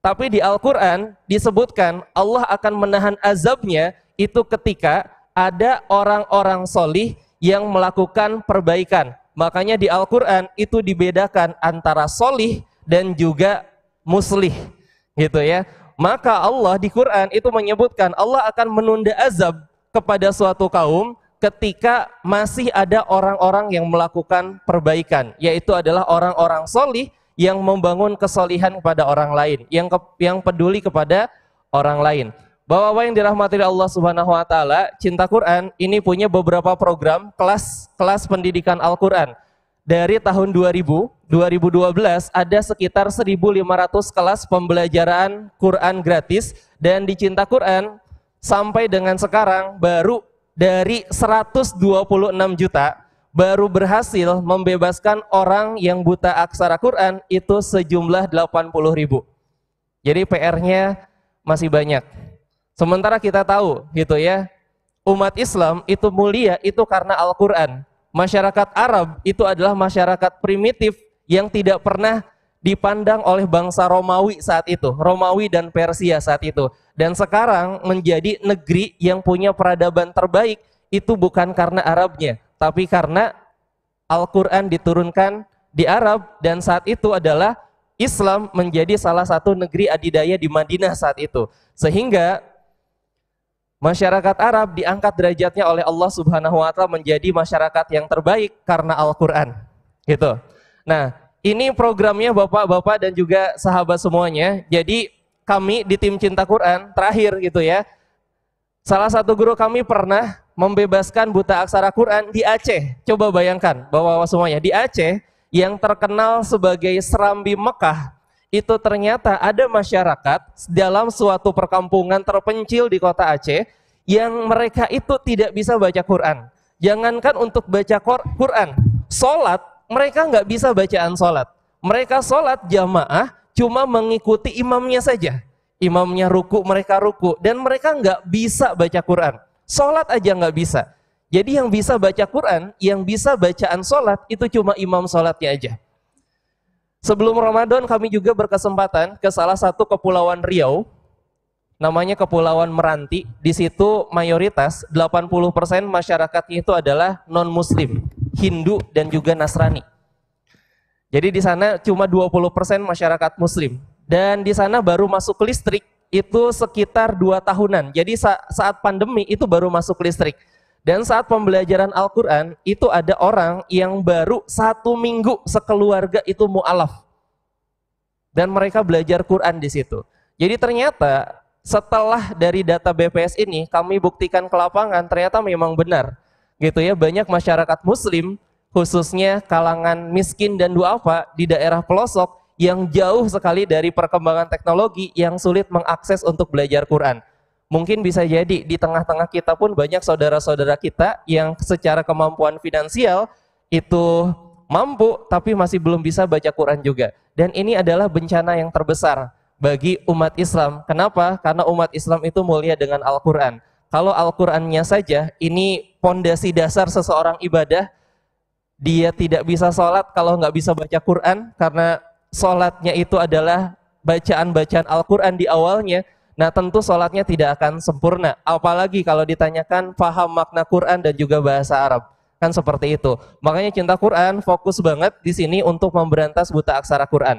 Tapi di Al-Quran disebutkan Allah akan menahan azabnya itu ketika ada orang-orang solih yang melakukan perbaikan. Makanya di Al-Quran itu dibedakan antara solih dan juga muslih gitu ya. Maka Allah di Quran itu menyebutkan Allah akan menunda azab kepada suatu kaum ketika masih ada orang-orang yang melakukan perbaikan, yaitu adalah orang-orang solih yang membangun kesolihan kepada orang lain, yang ke, yang peduli kepada orang lain. bahwa apa yang dirahmati Allah Subhanahu wa taala, Cinta Quran ini punya beberapa program kelas kelas pendidikan Al-Qur'an dari tahun 2000, 2012 ada sekitar 1.500 kelas pembelajaran Quran gratis dan dicinta Quran sampai dengan sekarang baru dari 126 juta baru berhasil membebaskan orang yang buta aksara Quran itu sejumlah 80 ribu. Jadi PR-nya masih banyak. Sementara kita tahu gitu ya, umat Islam itu mulia itu karena Al-Quran masyarakat Arab itu adalah masyarakat primitif yang tidak pernah dipandang oleh bangsa Romawi saat itu, Romawi dan Persia saat itu. Dan sekarang menjadi negeri yang punya peradaban terbaik itu bukan karena Arabnya, tapi karena Al-Qur'an diturunkan di Arab dan saat itu adalah Islam menjadi salah satu negeri adidaya di Madinah saat itu. Sehingga Masyarakat Arab diangkat derajatnya oleh Allah Subhanahu wa taala menjadi masyarakat yang terbaik karena Al-Qur'an. Gitu. Nah, ini programnya Bapak-bapak dan juga sahabat semuanya. Jadi kami di tim Cinta Quran terakhir gitu ya. Salah satu guru kami pernah membebaskan buta aksara Quran di Aceh. Coba bayangkan Bapak-bapak semuanya, di Aceh yang terkenal sebagai Serambi Mekah itu ternyata ada masyarakat dalam suatu perkampungan terpencil di kota Aceh yang mereka itu tidak bisa baca Quran. Jangankan untuk baca Quran, sholat mereka nggak bisa bacaan sholat. Mereka sholat jamaah cuma mengikuti imamnya saja. Imamnya ruku, mereka ruku. Dan mereka nggak bisa baca Quran. Sholat aja nggak bisa. Jadi yang bisa baca Quran, yang bisa bacaan sholat itu cuma imam sholatnya aja. Sebelum Ramadan kami juga berkesempatan ke salah satu kepulauan Riau, namanya Kepulauan Meranti. Di situ mayoritas 80% masyarakatnya itu adalah non-muslim, Hindu dan juga Nasrani. Jadi di sana cuma 20% masyarakat muslim. Dan di sana baru masuk listrik itu sekitar 2 tahunan. Jadi saat pandemi itu baru masuk listrik. Dan saat pembelajaran Al-Quran, itu ada orang yang baru satu minggu sekeluarga itu mu'alaf. Dan mereka belajar Quran di situ. Jadi ternyata setelah dari data BPS ini, kami buktikan ke lapangan, ternyata memang benar. Gitu ya, banyak masyarakat muslim, khususnya kalangan miskin dan duafa di daerah pelosok, yang jauh sekali dari perkembangan teknologi yang sulit mengakses untuk belajar Quran mungkin bisa jadi di tengah-tengah kita pun banyak saudara-saudara kita yang secara kemampuan finansial itu mampu tapi masih belum bisa baca Quran juga. Dan ini adalah bencana yang terbesar bagi umat Islam. Kenapa? Karena umat Islam itu mulia dengan Al-Quran. Kalau Al-Qurannya saja, ini pondasi dasar seseorang ibadah, dia tidak bisa sholat kalau nggak bisa baca Quran, karena sholatnya itu adalah bacaan-bacaan Al-Quran di awalnya, Nah tentu sholatnya tidak akan sempurna. Apalagi kalau ditanyakan paham makna Quran dan juga bahasa Arab. Kan seperti itu. Makanya cinta Quran fokus banget di sini untuk memberantas buta aksara Quran.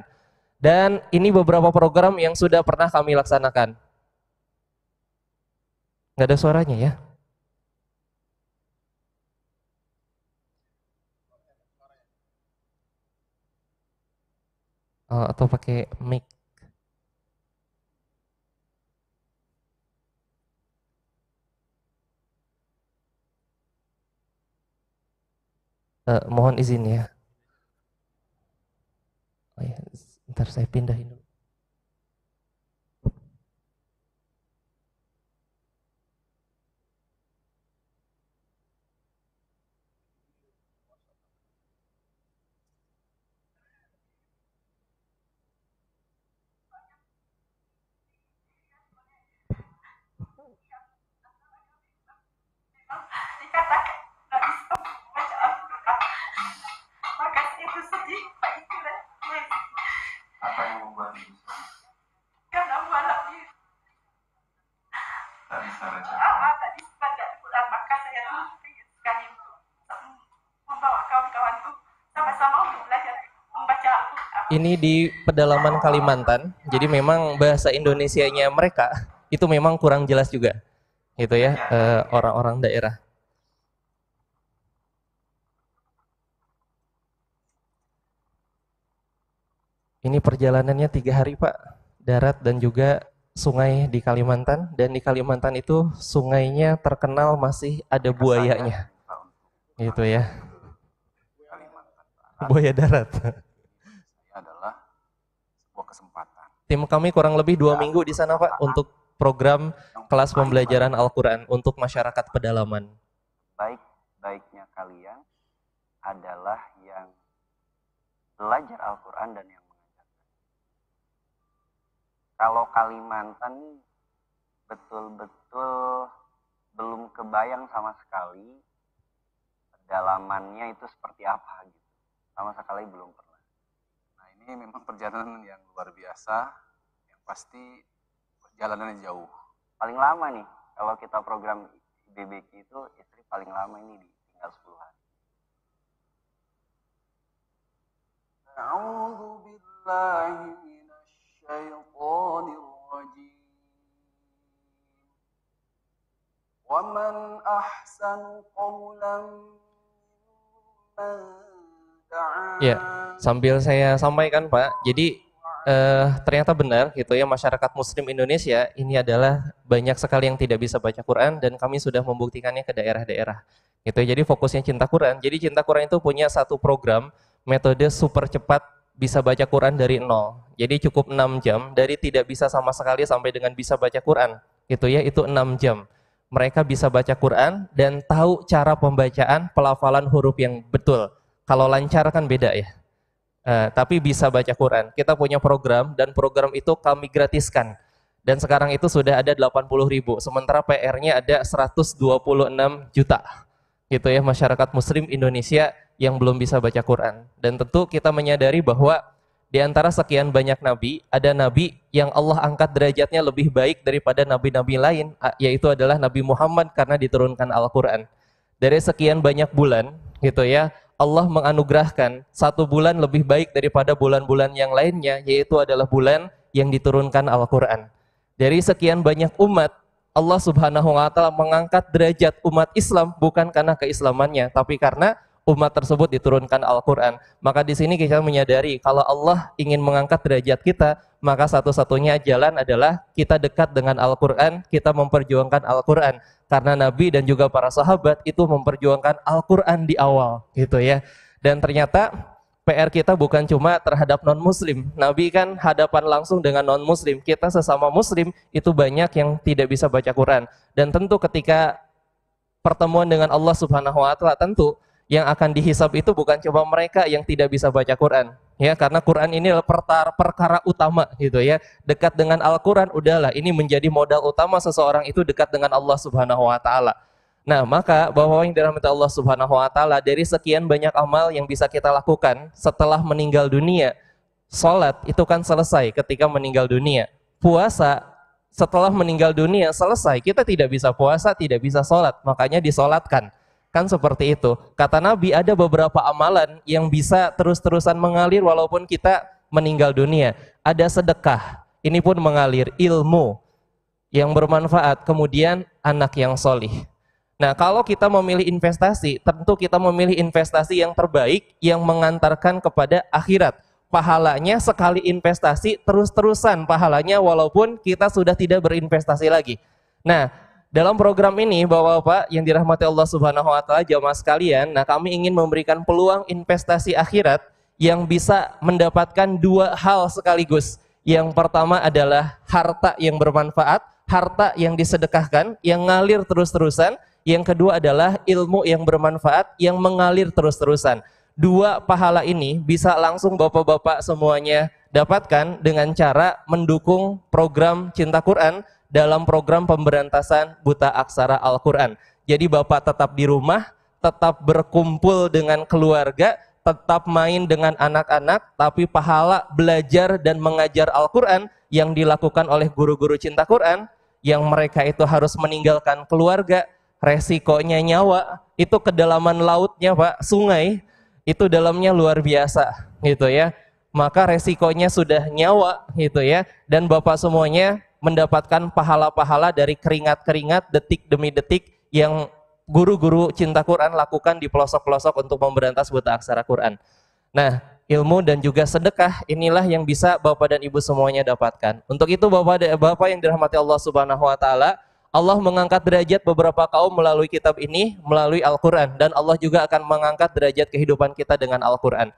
Dan ini beberapa program yang sudah pernah kami laksanakan. Gak ada suaranya ya. Oh, atau pakai mic. Uh, mohon izin ya. Oh ya, ntar saya pindahin dulu. you makasih itu sedih pak itu apa yang membuat ibu sedih karena malamnya tadi salah ah, tadi pada bulan maka saya tuh pengen sekali membawa kawan-kawanku sama-sama untuk belajar membaca al ini di pedalaman Kalimantan jadi memang bahasa Indonesianya mereka itu memang kurang jelas juga gitu ya iya. eh, orang-orang daerah Ini perjalanannya tiga hari Pak, darat dan juga sungai di Kalimantan. Dan di Kalimantan itu sungainya terkenal masih ada buayanya. Gitu ya. Buaya darat. Tim kami kurang lebih dua ya. minggu di sana Pak untuk program kelas pembelajaran Al-Quran untuk masyarakat pedalaman. Baik-baiknya kalian adalah yang belajar Al-Quran dan yang kalau Kalimantan betul-betul belum kebayang sama sekali dalamannya itu seperti apa gitu sama sekali belum pernah nah ini memang perjalanan yang luar biasa yang pasti perjalanannya jauh paling lama nih kalau kita program BBQ itu istri paling lama ini di tinggal 10 hari A'udzu billahi Ya, sambil saya sampaikan Pak, jadi eh, ternyata benar gitu ya masyarakat Muslim Indonesia ini adalah banyak sekali yang tidak bisa baca Quran dan kami sudah membuktikannya ke daerah-daerah gitu. ya. Jadi fokusnya cinta Quran. Jadi cinta Quran itu punya satu program metode super cepat bisa baca Quran dari nol. Jadi cukup 6 jam dari tidak bisa sama sekali sampai dengan bisa baca Quran. itu ya, itu 6 jam. Mereka bisa baca Quran dan tahu cara pembacaan pelafalan huruf yang betul. Kalau lancar kan beda ya. Uh, tapi bisa baca Quran. Kita punya program dan program itu kami gratiskan. Dan sekarang itu sudah ada 80 ribu. Sementara PR-nya ada 126 juta. Gitu ya, masyarakat muslim Indonesia yang belum bisa baca Quran. Dan tentu kita menyadari bahwa di antara sekian banyak nabi, ada nabi yang Allah angkat derajatnya lebih baik daripada nabi-nabi lain, yaitu adalah Nabi Muhammad karena diturunkan Al-Quran. Dari sekian banyak bulan, gitu ya, Allah menganugerahkan satu bulan lebih baik daripada bulan-bulan yang lainnya, yaitu adalah bulan yang diturunkan Al-Quran. Dari sekian banyak umat, Allah Subhanahu wa Ta'ala mengangkat derajat umat Islam bukan karena keislamannya, tapi karena umat tersebut diturunkan Al-Quran. Maka di sini kita menyadari kalau Allah ingin mengangkat derajat kita, maka satu-satunya jalan adalah kita dekat dengan Al-Quran, kita memperjuangkan Al-Quran. Karena Nabi dan juga para sahabat itu memperjuangkan Al-Quran di awal, gitu ya. Dan ternyata PR kita bukan cuma terhadap non-muslim. Nabi kan hadapan langsung dengan non-muslim. Kita sesama muslim itu banyak yang tidak bisa baca Quran. Dan tentu ketika pertemuan dengan Allah Subhanahu wa taala tentu yang akan dihisap itu bukan cuma mereka yang tidak bisa baca Quran ya karena Quran ini adalah perkara, utama gitu ya dekat dengan Al-Quran udahlah ini menjadi modal utama seseorang itu dekat dengan Allah subhanahu wa ta'ala nah maka bahwa yang dirahmati Allah subhanahu wa ta'ala dari sekian banyak amal yang bisa kita lakukan setelah meninggal dunia sholat itu kan selesai ketika meninggal dunia puasa setelah meninggal dunia selesai kita tidak bisa puasa tidak bisa sholat makanya disolatkan Kan seperti itu. Kata Nabi ada beberapa amalan yang bisa terus-terusan mengalir walaupun kita meninggal dunia. Ada sedekah, ini pun mengalir ilmu yang bermanfaat, kemudian anak yang solih. Nah, kalau kita memilih investasi, tentu kita memilih investasi yang terbaik yang mengantarkan kepada akhirat. Pahalanya sekali investasi terus-terusan pahalanya walaupun kita sudah tidak berinvestasi lagi. Nah, dalam program ini, Bapak-bapak yang dirahmati Allah Subhanahu wa taala, jamaah sekalian, nah kami ingin memberikan peluang investasi akhirat yang bisa mendapatkan dua hal sekaligus. Yang pertama adalah harta yang bermanfaat, harta yang disedekahkan, yang ngalir terus-terusan. Yang kedua adalah ilmu yang bermanfaat, yang mengalir terus-terusan dua pahala ini bisa langsung bapak-bapak semuanya dapatkan dengan cara mendukung program Cinta Quran dalam program pemberantasan buta aksara Al-Quran. Jadi Bapak tetap di rumah, tetap berkumpul dengan keluarga, tetap main dengan anak-anak, tapi pahala belajar dan mengajar Al-Quran yang dilakukan oleh guru-guru cinta Quran, yang mereka itu harus meninggalkan keluarga, resikonya nyawa, itu kedalaman lautnya Pak, sungai, itu dalamnya luar biasa gitu ya. Maka resikonya sudah nyawa gitu ya. Dan Bapak semuanya mendapatkan pahala-pahala dari keringat-keringat detik demi detik yang guru-guru cinta Quran lakukan di pelosok-pelosok untuk memberantas buta aksara Quran. Nah, ilmu dan juga sedekah inilah yang bisa Bapak dan Ibu semuanya dapatkan. Untuk itu Bapak dan Bapak yang dirahmati Allah Subhanahu wa taala, Allah mengangkat derajat beberapa kaum melalui kitab ini, melalui Al-Qur'an dan Allah juga akan mengangkat derajat kehidupan kita dengan Al-Qur'an.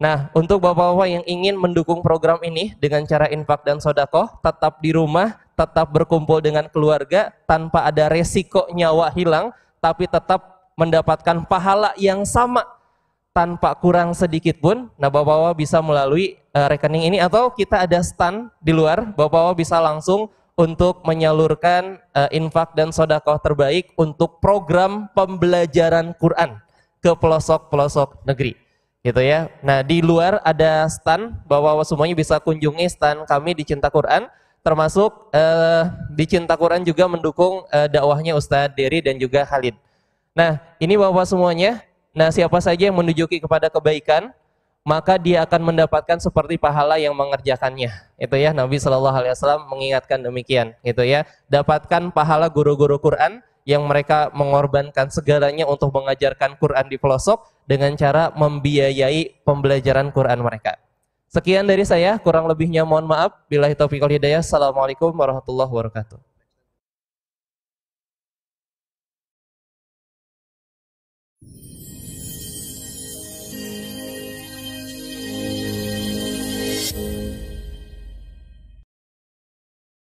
Nah, untuk bapak-bapak yang ingin mendukung program ini dengan cara infak dan sodako, tetap di rumah, tetap berkumpul dengan keluarga, tanpa ada resiko nyawa hilang, tapi tetap mendapatkan pahala yang sama tanpa kurang sedikit pun. Nah, bapak-bapak bisa melalui uh, rekening ini atau kita ada stand di luar, bapak-bapak bisa langsung untuk menyalurkan uh, infak dan sodako terbaik untuk program pembelajaran Quran ke pelosok-pelosok negeri gitu ya. Nah di luar ada stand bahwa semuanya bisa kunjungi stand kami di Cinta Quran, termasuk eh, di Cinta Quran juga mendukung eh, dakwahnya Ustadz Diri dan juga Khalid. Nah ini bahwa semuanya, nah siapa saja yang menunjuki kepada kebaikan, maka dia akan mendapatkan seperti pahala yang mengerjakannya. Itu ya Nabi Shallallahu Alaihi Wasallam mengingatkan demikian. Gitu ya, dapatkan pahala guru-guru Quran yang mereka mengorbankan segalanya untuk mengajarkan Quran di pelosok dengan cara membiayai pembelajaran Quran mereka. Sekian dari saya, kurang lebihnya mohon maaf. Bila taufiq hidayah. Assalamualaikum warahmatullahi wabarakatuh.